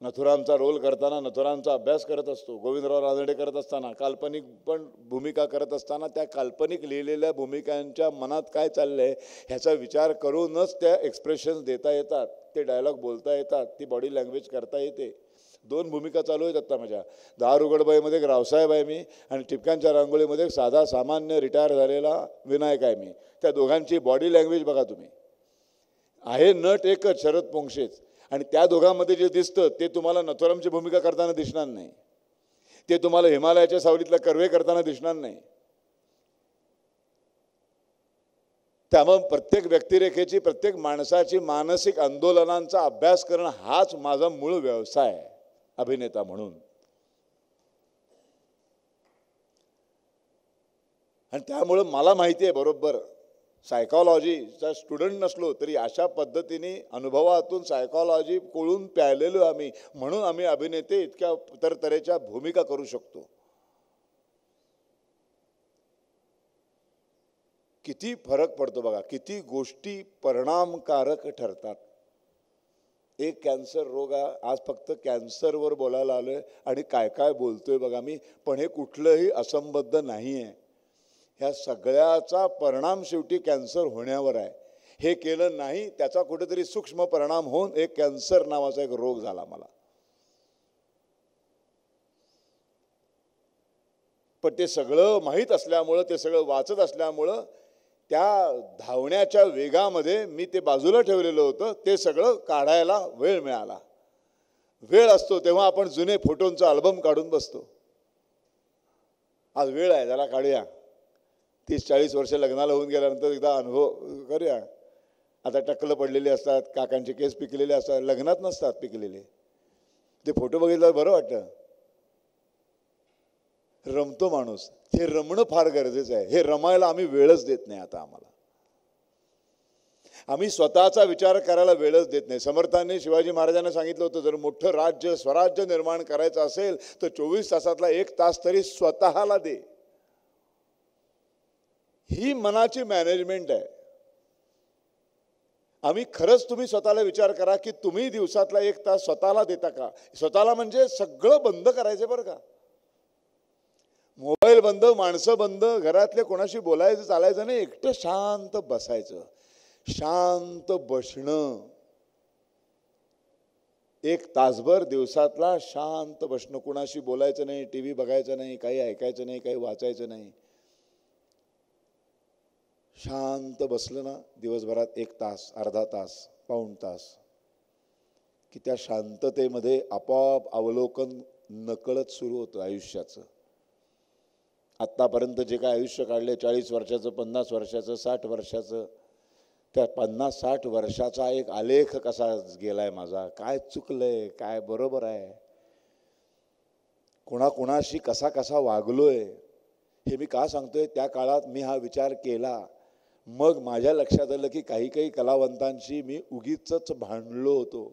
[SPEAKER 1] नथुरामचा रोल करताना नथुरामचा अभ्यास करत असतो गोविंदराव रानडे करत असताना काल्पनिक पण भूमिका करत असताना त्या काल्पनिक लिहिलेल्या भूमिकांच्या मनात काय चाललं आहे ह्याचा विचार करूनच त्या एक्सप्रेशन्स देता येतात ते डायलॉग बोलता येतात ती बॉडी लँग्वेज करता येते दोन भूमिका चालू आहेत आत्ता माझ्या दहा रुगडबाईमध्ये एक रावसाहेब आहे मी आणि ठिपक्यांच्या रांगोळीमध्ये एक साधा सामान्य रिटायर झालेला विनायक आहे मी त्या दोघांची बॉडी लँग्वेज बघा तुम्ही आहे नट एकच शरद पोंक्षेच आणि त्या दोघांमध्ये जे दिसतं ते तुम्हाला नथोरामची भूमिका करताना दिसणार नाही ते तुम्हाला हिमालयाच्या सावलीतला कर्वे करताना दिसणार नाही त्यामुळं प्रत्येक व्यक्तिरेखेची प्रत्येक माणसाची मानसिक आंदोलनांचा अभ्यास करणं हाच माझा मूळ व्यवसाय आहे अभिनेता म्हणून आणि त्यामुळं मला माहिती आहे बरोबर सायकॉलॉजीचा स्टुडंट नसलो तरी अशा पद्धतीने अनुभवातून सायकॉलॉजी कोळून प्यायलेलो आम्ही म्हणून आम्ही अभिनेते इतक्या तऱ्हेच्या भूमिका करू शकतो किती फरक पडतो बघा किती गोष्टी परिणामकारक ठरतात एक कॅन्सर रोग आहे आज फक्त कॅन्सरवर बोलायला आलोय आणि काय काय बोलतोय बघा मी पण हे कुठलंही असंबद्ध नाही आहे ह्या सगळ्याचा परिणाम शेवटी कॅन्सर होण्यावर आहे हे केलं नाही त्याचा कुठेतरी सूक्ष्म परिणाम होऊन एक कॅन्सर नावाचा एक रोग झाला मला पण ते सगळं माहीत असल्यामुळं ते सगळं वाचत असल्यामुळं त्या धावण्याच्या वेगामध्ये मी ते बाजूला ठेवलेलं होतं ते सगळं काढायला वेळ मिळाला वेळ असतो तेव्हा आपण जुने फोटोंचा अल्बम काढून बसतो आज वेळ आहे त्याला काढूया तीस चाळीस वर्ष लग्नाला होऊन गेल्यानंतर एकदा अनुभव करूया आता टक्कलं पडलेले असतात काकांचे केस पिकलेले असतात लग्नात नसतात पिकलेले ते फोटो बघितल्यावर बरं वाटतं रमतो माणूस हे रमणं फार गरजेचं आहे हे रमायला आम्ही वेळच देत नाही आता आम्हाला आम्ही स्वतःचा विचार करायला वेळच देत नाही समर्थांनी शिवाजी महाराजांना सांगितलं होतं जर मोठं राज्य स्वराज्य निर्माण करायचं असेल तर चोवीस तासातला एक तास तरी स्वतःला दे ही मनाची मॅनेजमेंट आहे आम्ही खरंच तुम्ही स्वतःला विचार करा की तुम्ही दिवसातला एक तास स्वतःला देता का स्वतःला म्हणजे सगळं बंद करायचं बरं का मोबाईल बंद माणसं बंद घरातले कोणाशी बोलायचं चालायचं नाही एकटं शांत बसायचं शांत बसणं एक तासभर दिवसातला शांत बसणं कोणाशी बोलायचं नाही टी व्ही बघायचं नाही काही ऐकायचं नाही काही वाचायचं नाही शांत बसलं ना दिवसभरात एक तास अर्धा तास पाऊण तास की त्या शांततेमध्ये आपोआप अवलोकन नकळत सुरू होतं आयुष्याचं आत्तापर्यंत जे काय आयुष्य काढले चाळीस वर्षाचं पन्नास वर्षाचं साठ वर्षाचं त्या पन्नास साठ वर्षाचा एक आलेख कसा गेलाय माझा काय चुकलंय काय बरोबर आहे कोणाकुणाशी कसा कसा वागलो हे मी का सांगतोय त्या काळात मी हा विचार केला मग माझ्या लक्षात आलं की काही काही कलावंतांशी मी उगीच भांडलो होतो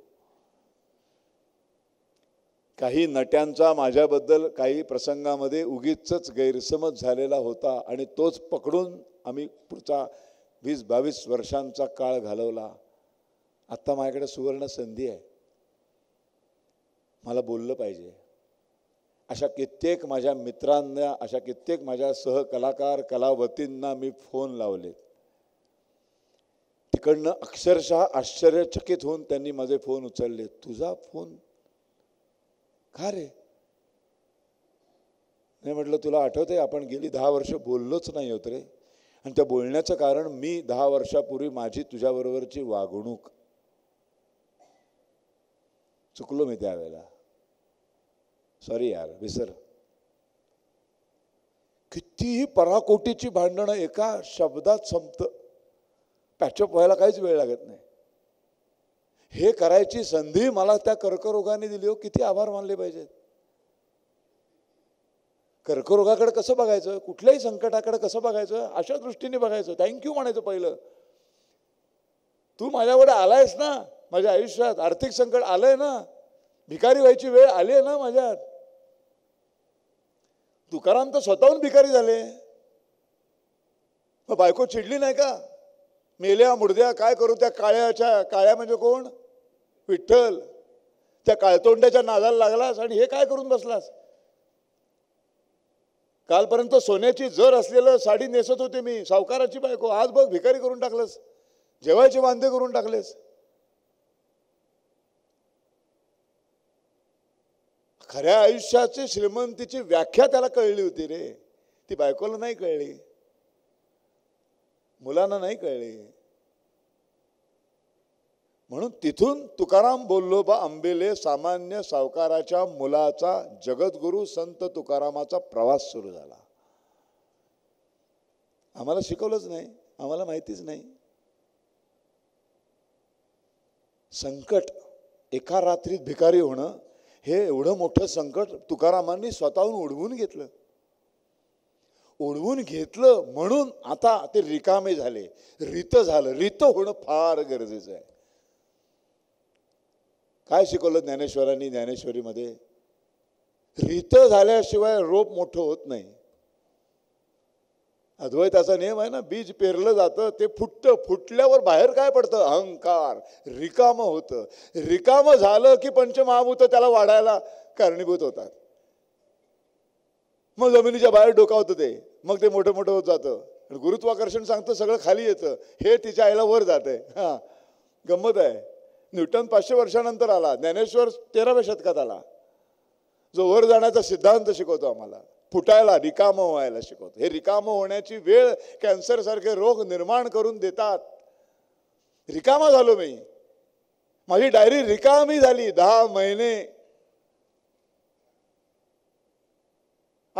[SPEAKER 1] काही नट्यांचा माझ्याबद्दल काही प्रसंगामध्ये उगीच गैरसमज झालेला होता आणि तोच पकडून आम्ही पुढचा वीस बावीस वर्षांचा काळ घालवला आत्ता माझ्याकडे सुवर्ण संधी आहे मला बोललं पाहिजे अशा कित्येक माझ्या मित्रांना अशा कित्येक माझ्या सहकलाकार कलावतींना मी फोन लावलेत तिकडनं अक्षरशः आश्चर्यचकित होऊन त्यांनी माझे फोन उचलले तुझा फोन का रे नाही म्हटलं तुला आठवते आपण गेली दहा वर्ष बोललोच नाही होत रे आणि त्या बोलण्याचं कारण मी दहा वर्षापूर्वी माझी तुझ्याबरोबरची वागणूक चुकलो मी त्यावेळेला सॉरी यार विसर कितीही पराकोटीची भांडणं एका शब्दात संपतं पॅचअप व्हायला काहीच वेळ लागत नाही हे करायची संधी मला त्या कर्करोगाने दिली हो किती आभार मानले पाहिजेत कर्करोगाकडे कसं बघायचं कुठल्याही संकटाकडे कसं बघायचं अशा दृष्टीने बघायचं थँक्यू म्हणायचं पहिलं तू माझ्याकडे आलायस ना माझ्या आयुष्यात आर्थिक संकट आलंय ना भिकारी व्हायची वेळ आली आहे ना माझ्यात तुकाराम तर स्वतःहून भिकारी झाले मग बायको चिडली नाही का मेल्या मुर्द्या काय करू त्या काळ्याच्या काळ्या म्हणजे कोण विठ्ठल त्या काळतोंड्याच्या नादाला लागलास आणि हे काय करून बसलास कालपर्यंत सोन्याची जर असलेलं साडी नेसत होते मी सावकाराची बायको आज बघ भिकारी करून टाकलंस जेवायचे वांदे करून टाकलेस खऱ्या आयुष्याची श्रीमंतीची व्याख्या त्याला कळली होती रे ती बायकोला नाही कळली मुलांना नाही कळले म्हणून तिथून तुकाराम बोललो बा आंबेले सामान्य सावकाराच्या मुलाचा जगद्गुरु संत तुकारामाचा प्रवास सुरू झाला आम्हाला शिकवलंच नाही आम्हाला माहितीच नाही संकट एका रात्रीत भिकारी होणं हे एवढं मोठं संकट तुकारामांनी स्वतःहून उडवून घेतलं ओढवून घेतलं म्हणून आता ते रिकामे झाले रित झालं रित होणं फार गरजेचं आहे काय शिकवलं ज्ञानेश्वरांनी ज्ञानेश्वरीमध्ये रित झाल्याशिवाय रोप मोठं होत नाही अद्वैताचा नियम आहे ना बीज पेरलं जातं ते फुटतं फुटल्यावर बाहेर काय पडतं अहंकार रिकामं होतं रिकामं झालं की पंचमहाभूत त्याला वाढायला कारणीभूत होतात मग जमिनीच्या बाहेर डोकावतं ते मग ते मोठं मोठं होत जातं गुरुत्वाकर्षण सांगतं सगळं खाली येतं हे तिच्या आईला वर जात आहे हां गंमत आहे न्यूटन पाचशे वर्षानंतर आला ज्ञानेश्वर तेराव्या शतकात आला जो वर जाण्याचा सिद्धांत शिकवतो आम्हाला फुटायला रिकामं व्हायला शिकवतो हे रिकामं होण्याची वेळ कॅन्सरसारखे रोग निर्माण करून देतात रिकामा झालो मी माझी डायरी रिकामी झाली दहा महिने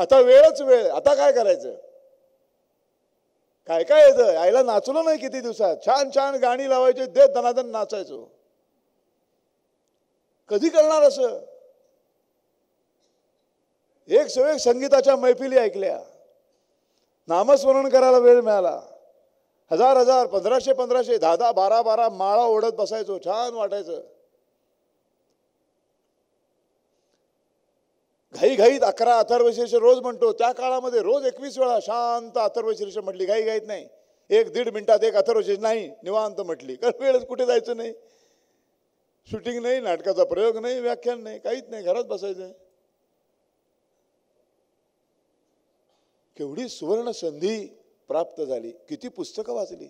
[SPEAKER 1] आता वेळच वेळ आता काय करायचं काय काय येतं आईला नाचलो नाही किती दिवसात छान छान गाणी लावायची देत दनादन नाचायचो कधी करणार असं एक सो संगीताच्या मैफिली ऐकल्या नामस्मरण करायला वेळ मिळाला हजार हजार पंधराशे पंधराशे दहा दहा बारा बारा माळा ओढत बसायचो छान वाटायचं घाईघाईत अकरा अथर्वशीर्ष रोज म्हणतो त्या काळामध्ये रोज एकवीस वेळा शांत अथर्वशीर्ष म्हटली घाईघाईत नाही एक दीड मिनिटात एक अथर्वशीर्ष नाही निवांत म्हटली कारण वेळच कुठे जायचं नाही शूटिंग नाही नाटकाचा प्रयोग नाही व्याख्यान नाही काहीच नाही घरात बसायचं केवढी सुवर्ण संधी प्राप्त झाली किती पुस्तकं वाचली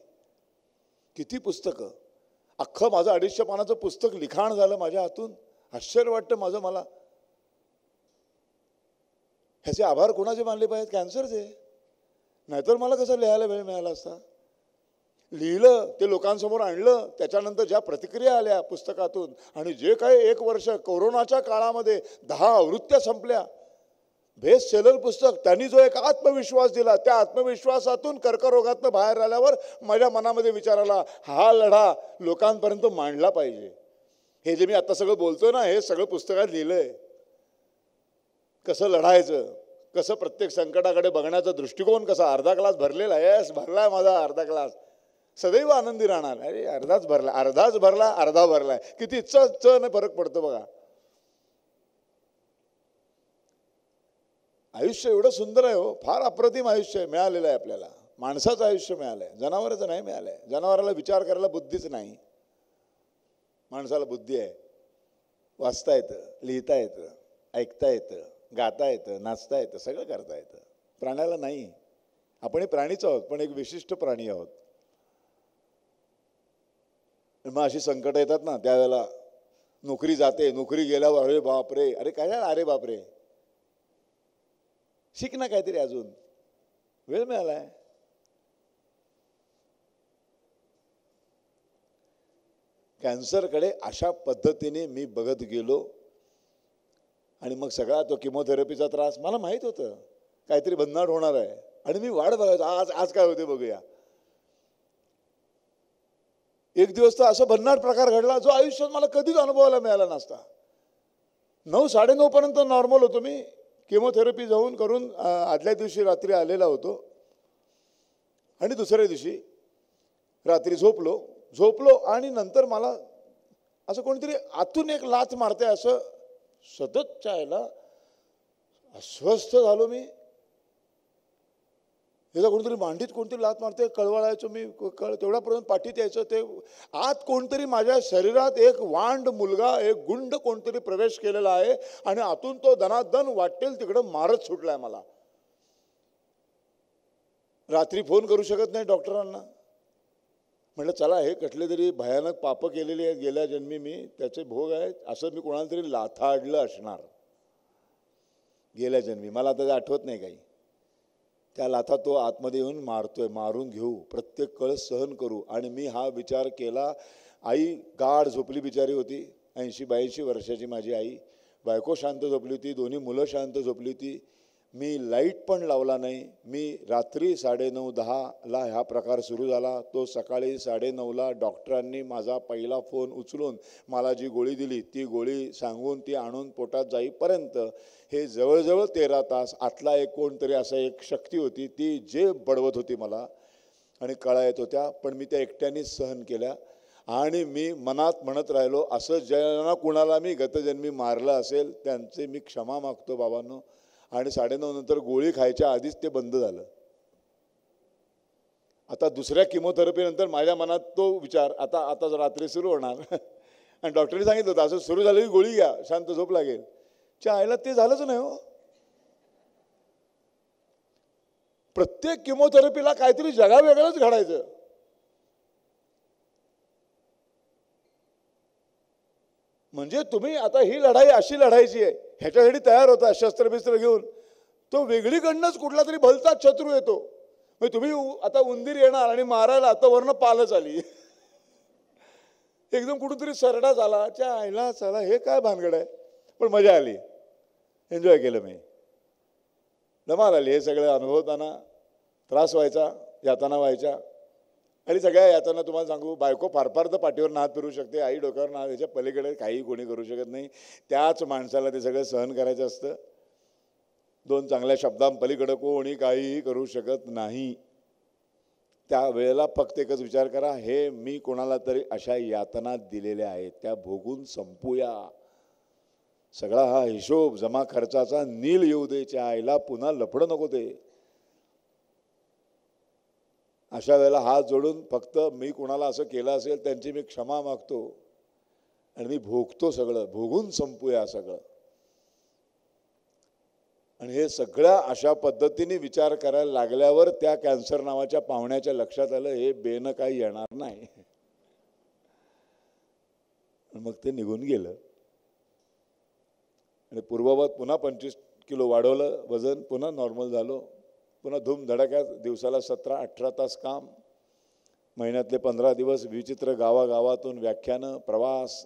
[SPEAKER 1] किती पुस्तकं अख्खं माझं अडीचशे पानाचं पुस्तक लिखाण झालं माझ्या हातून आश्चर्य वाटतं माझं मला ह्याचे आभार कोणाचे मानले पाहिजेत कॅन्सरचे नाहीतर मला कसं लिहायला वेळ मिळाला असता लिहिलं ते लोकांसमोर आणलं त्याच्यानंतर ज्या प्रतिक्रिया आल्या पुस्तकातून आणि जे काही एक वर्ष कोरोनाच्या काळामध्ये दहा आवृत्त्या संपल्या भेस सेलर पुस्तक त्यांनी जो एक आत्मविश्वास दिला त्या आत्मविश्वासातून कर्करोगातनं बाहेर आल्यावर माझ्या मनामध्ये विचार आला हा लढा लोकांपर्यंत मांडला पाहिजे हे जे मी आता सगळं बोलतो ना हे सगळं पुस्तकात लिहिलं आहे कसं लढायचं कसं प्रत्येक संकटाकडे बघण्याचा दृष्टिकोन कसा अर्धा क्लास भरलेला आहे भरला आहे माझा अर्धा क्लास सदैव आनंदी राहणार अरे अर्धाच भरला अर्धाच भरला अर्धा भरलाय किती च न फरक पडतो बघा आयुष्य एवढं सुंदर आहे हो फार अप्रतिम आयुष्य मिळालेलं आहे आपल्याला माणसाचं आयुष्य मिळालं आहे जनावराचं नाही मिळालंय जनावराला विचार करायला बुद्धीच नाही माणसाला बुद्धी आहे वाचता येतं लिहिता येतं ऐकता येतं गाता येतं नाचता येतं सगळं करता येतं प्राण्याला नाही आपण हे प्राणीच आहोत पण एक विशिष्ट प्राणी आहोत मग अशी संकट येतात ना त्यावेळेला नोकरी जाते नोकरी गेल्यावर अरे बापरे अरे काय झालं अरे बापरे शिक ना काहीतरी अजून वेळ मिळालाय कॅन्सरकडे अशा पद्धतीने मी बघत गेलो आणि मग सगळा तो किमोथेरपीचा त्रास मला माहीत होतं काहीतरी भन्नाट होणार आहे आणि मी वाट बघायचो आज आज काय होते बघूया एक दिवस तर असं भन्नाट प्रकार घडला जो आयुष्यात मला कधीच अनुभवायला मिळाला नसता नऊ साडेनऊ पर्यंत नॉर्मल होतो मी किमोथेरपी जाऊन करून आदल्या दिवशी रात्री आलेला होतो आणि दुसऱ्या दिवशी रात्री झोपलो झोपलो आणि नंतर मला असं कोणीतरी आतून एक लाच मारते असं सतत चायला अस्वस्थ झालो मी त्याला कोणतरी मांडीत कोणतरी लात मारते कळवळायचो मी कळ तेवढ्यापर्यंत पाठीत यायचं ते आत कोणतरी माझ्या शरीरात एक वांड मुलगा एक गुंड कोणतरी प्रवेश केलेला आहे आणि आतून तो धनादन वाटेल तिकडं मारत सुटलाय मला रात्री फोन करू शकत नाही डॉक्टरांना म्हटलं चला हे कसले तरी भयानक पापं केलेली आहेत गेल्या जन्मी मी त्याचे भोग आहेत असं मी कोणाला तरी लाथाडलं असणार गेल्या जन्मी मला आता आठवत नाही काही त्या लाथा तो आतमध्ये येऊन मारतोय मारून घेऊ प्रत्येक कळस सहन करू आणि मी हा विचार केला आई गाढ झोपली बिचारी होती ऐंशी ब्याऐंशी वर्षाची माझी आई बायको शांत झोपली होती दोन्ही मुलं शांत झोपली होती मी लाईट पण लावला नाही मी रात्री साडेनऊ दहाला हा प्रकार सुरू झाला तो सकाळी साडेनऊला डॉक्टरांनी माझा पहिला फोन उचलून मला जी गोळी दिली ती गोळी सांगून ती आणून पोटात जाईपर्यंत हे जवळजवळ तेरा तास आतला एक कोणतरी असा एक शक्ती होती ती जे बडवत होती मला आणि कळा येत होत्या पण मी त्या एकट्याने सहन केल्या आणि मी मनात म्हणत राहिलो असं ज्यांना कुणाला मी गतजन्मी मारलं असेल त्यांचे मी क्षमा मागतो बाबांनो आणि साडेनऊ नंतर गोळी खायच्या आधीच ते बंद झालं आता दुसऱ्या किमोथेरपीनंतर माझ्या मनात तो विचार आता आता रात्री सुरू होणार (laughs) आणि डॉक्टरने सांगितलं होतं असं सुरू झालं की गोळी घ्या शांत झोप लागेल च्या आईला ते झालंच नाही हो प्रत्येक किमोथेरपीला काहीतरी जगा वेगळंच घडायचं म्हणजे तुम्ही आता ही लढाई अशी लढायची आहे ह्याच्यासाठी तयार होता शस्त्रबिस्त्र घेऊन तो वेगळीकडनंच कुठला तरी भलताच शत्रू येतो म्हणजे तुम्ही आता उंदीर येणार आणि मारायला आता वरनं पालच आली एकदम कुठंतरी सरडा झाला च्या आईला चला हे काय भानगड आहे पण मजा आली एन्जॉय केलं मी धमाल आली हे सगळं अनुभवताना त्रास व्हायचा यातना व्हायचा आणि सगळ्या यातना तुम्हाला सांगू बायको फार फार तर पाठीवर नाद फिरू शकते आई डोक्यावर नाद याच्या पलीकडे काही कोणी करू शकत नाही त्याच माणसाला ते सगळं सहन करायचं असतं दोन चांगल्या शब्दांपलीकडे कोणी काहीही करू शकत नाही त्या वेळेला फक्त एकच विचार करा हे मी कोणाला तरी अशा यातना दिलेल्या आहेत त्या भोगून संपूया सगळा हा हिशोब जमा खर्चाचा नील येऊ दे आईला पुन्हा लफडं नको ते अशा वेळेला हात जोडून फक्त मी कोणाला असं केलं असेल त्यांची मी क्षमा मागतो आणि मी भोगतो सगळं भोगून संपूया सगळं आणि हे सगळ्या अशा पद्धतीने विचार करायला लागल्यावर त्या कॅन्सर नावाच्या पाहुण्याच्या लक्षात आलं हे बेन काही येणार नाही मग ते निघून गेलं आणि पूर्ववत पुन्हा पंचवीस किलो वाढवलं वजन पुन्हा नॉर्मल झालो पुन्हा धूमधडाक्यात दिवसाला सतरा अठरा तास काम महिन्यातले पंधरा दिवस विचित्र गावागावातून व्याख्यानं प्रवास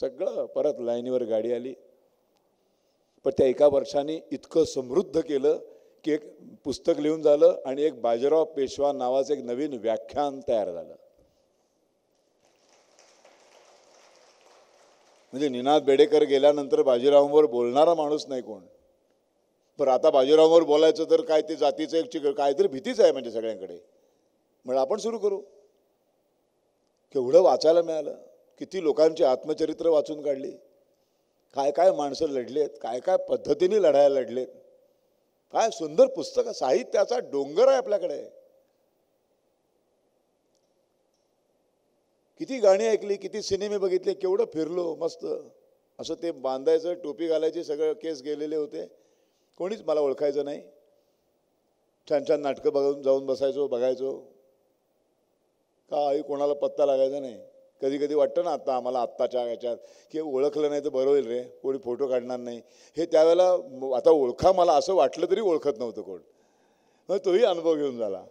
[SPEAKER 1] सगळं परत लाईनीवर गाडी आली पण त्या एका वर्षाने इतकं समृद्ध केलं की एक पुस्तक लिहून झालं आणि एक बाजीराव पेशवा नावाचं एक नवीन व्याख्यान तयार झालं म्हणजे निनाद बेडेकर गेल्यानंतर बाजीरावांवर बोलणारा माणूस नाही कोण बरं आता बाजीरावांवर बोलायचं तर काय ते जातीचं एक काहीतरी भीतीच आहे म्हणजे सगळ्यांकडे म्हणजे आपण सुरू करू केवढं वाचायला मिळालं किती लोकांची आत्मचरित्र वाचून काढली काय काय माणसं लढलेत काय काय पद्धतीने लढायला लढलेत काय सुंदर पुस्तक साहित्याचा डोंगर आहे आपल्याकडे किती गाणी ऐकली किती सिनेमे बघितले केवढं फिरलो मस्त असं ते बांधायचं टोपी घालायची सगळं केस गेलेले होते कोणीच मला ओळखायचं नाही छान छान नाटकं बघून जाऊन बसायचो बघायचो काही कोणाला पत्ता लागायचा नाही कधी कधी वाटतं ना आत्ता आम्हाला आत्ताच्या याच्यात की ओळखलं नाही तर बरं होईल रे कोणी फोटो काढणार नाही हे त्यावेळेला आता ओळखा मला असं वाटलं तरी ओळखत नव्हतं कोण मग तोही अनुभव घेऊन झाला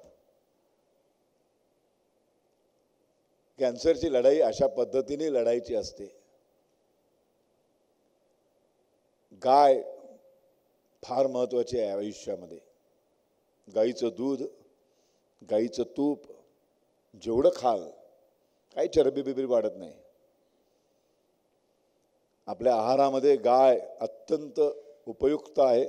[SPEAKER 1] कॅन्सरची लढाई अशा पद्धतीने लढायची असते गाय फार महत्त्वाचे आहे आयुष्यामध्ये गाईचं दूध गाईचं तूप जेवढं खाल काही चरबी बिबी वाढत नाही आपल्या आहारामध्ये गाय अत्यंत उपयुक्त आहे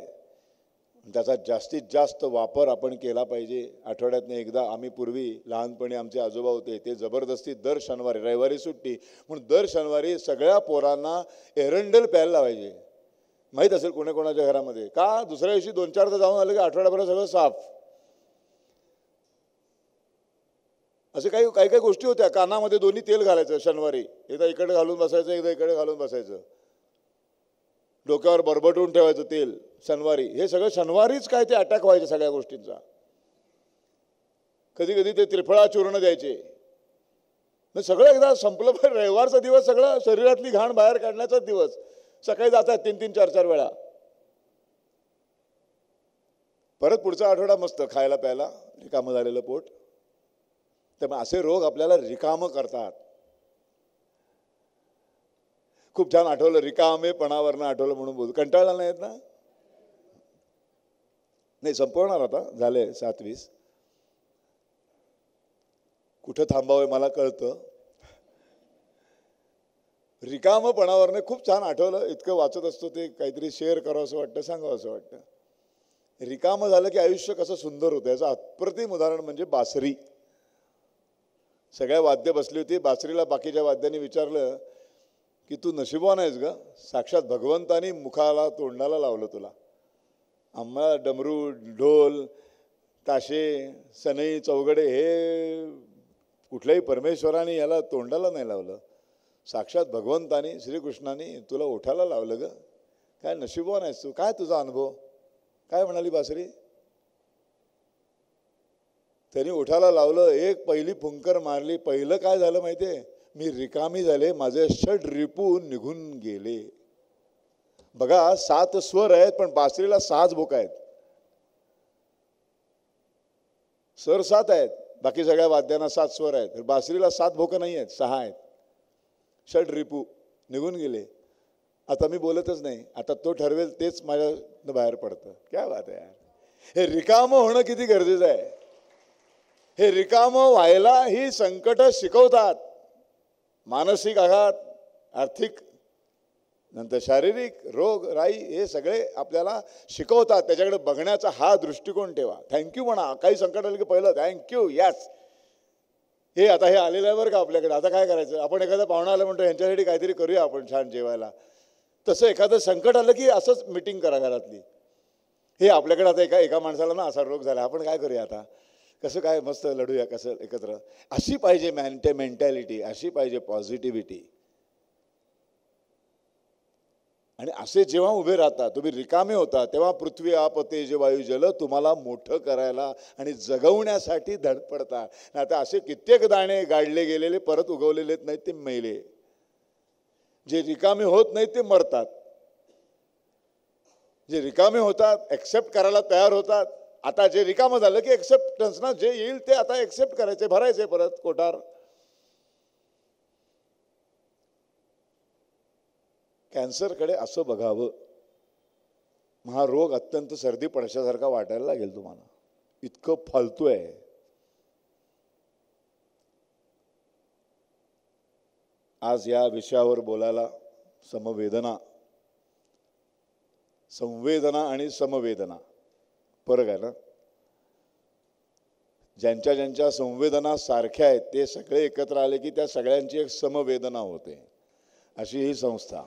[SPEAKER 1] त्याचा जास्तीत जास्त वापर आपण केला पाहिजे आठवड्यातनं एकदा आम्ही पूर्वी लहानपणी आमचे आजोबा होते ते जबरदस्ती दर शनिवारी रविवारी सुट्टी म्हणून दर शनिवारी सगळ्या पोरांना एरंडल प्यायला लावायचे माहीत असेल कोणाकोणाच्या घरामध्ये का दुसऱ्या दिवशी दोन चारदा जाऊन आलं की आठवड्याभर सगळं साफ असे काही काही काही गोष्टी होत्या कानामध्ये दोन्ही तेल घालायचं शनिवारी एकदा इकडे घालून बसायचं एकदा इकडे घालून बसायचं डोक्यावर बरबटून ठेवायचं तेल शनिवारी हे सगळं शनिवारीच काय ते अटॅक व्हायचे सगळ्या गोष्टींचा कधी कधी ते त्रिफळा चूर्ण द्यायचे सगळं एकदा संपलं पण रविवारचा दिवस सगळं शरीरातली घाण बाहेर काढण्याचा दिवस सकाळी जातात तीन तीन चार चार वेळा परत पुढचा आठवडा मस्त खायला प्यायला रिकामं झालेलं पोट त्यामुळे असे रोग आपल्याला रिकामं करतात खूप छान आठवलं रिकामे पणावरनं आठवलं म्हणून बोल कंटाळला नाहीत ना नाही संपवणार आता झाले सातवीस कुठं थांबावं मला कळतं रिकामपणावरनं खूप छान आठवलं इतकं वाचत असतो ते काहीतरी शेअर करावं असं वाटतं सांगावं असं वाटतं रिकामं झालं की आयुष्य कसं सुंदर होतं याचं अप्रतिम उदाहरण म्हणजे बासरी सगळ्या वाद्य बसली होती बासरीला बाकीच्या वाद्यांनी विचारलं की तू नशिबवान आहेस ग साक्षात भगवंतानी मुखाला तोंडाला लावलं तुला आम्हाला डमरू ढोल ताशे सनई चौघडे हे कुठल्याही परमेश्वराने याला तोंडाला नाही लावलं साक्षात भगवंतानी श्रीकृष्णाने तुला ओठाला लावलं ग काय नशिबवान आहेस तू काय तुझा अनुभव काय म्हणाली बासरी त्यांनी उठाला लावलं एक पहिली फुंकर मारली पहिलं काय झालं माहिती आहे मी रिकामी झाले माझे षड रिपू निघून गेले बघा सात स्वर आहेत पण बासरीला सात भोक आहेत सर सात आहेत बाकी सगळ्या वाद्यांना सात स्वर आहेत बासरीला सात भोकं नाही आहेत सहा आहेत षड रिपू निघून गेले आता मी बोलतच नाही आता तो ठरवेल तेच माझ्या बाहेर पडतं काय बात आहे यार हे रिकामं होणं किती गरजेचं आहे हे रिकामं व्हायला ही संकटं शिकवतात मानसिक आघात आर्थिक नंतर शारीरिक रोग राई हे सगळे आपल्याला शिकवतात त्याच्याकडे बघण्याचा हा दृष्टिकोन ठेवा थँक्यू म्हणा काही संकट आलं की पहिलं थँक्यू यस हे आता हे आलेलं आहे बरं का आपल्याकडे आता काय करायचं आपण एखादं पाहुणा आलं म्हणतो यांच्यासाठी काहीतरी करूया आपण छान जेवायला तसं एखादं संकट आलं की असंच मिटिंग करा घरातली हे आपल्याकडे आता एका एका माणसाला ना असा रोग झाला आपण काय करूया आता कसं काय मस्त लढूया कसं एकत्र अशी पाहिजे मॅन मेंटॅलिटी अशी पाहिजे पॉझिटिव्हिटी आणि असे जेव्हा उभे राहता तुम्ही रिकामे होता तेव्हा पृथ्वी आपते जे वायू जल तुम्हाला मोठं करायला आणि जगवण्यासाठी धडपडता आता असे कित्येक दाणे गाडले गेलेले परत उगवलेलेत नाहीत ते मेले जे रिकामे होत नाहीत ते मरतात जे रिकामे होतात ॲक्सेप्ट करायला तयार होतात आता जे रिकामं झालं की एक्सेप्टन्सना ना जे येईल ते आता ॲक्सेप्ट करायचे भरायचे परत कोठार कॅन्सरकडे असं बघावं हा रोग अत्यंत सर्दी पडशासारखा वाटायला लागेल तुम्हाला इतकं फालतू आहे आज या विषयावर बोलायला समवेदना संवेदना आणि समवेदना फरक आहे ना ज्यांच्या ज्यांच्या संवेदना सारख्या आहेत ते सगळे एकत्र आले की त्या सगळ्यांची एक समवेदना होते अशी ही संस्था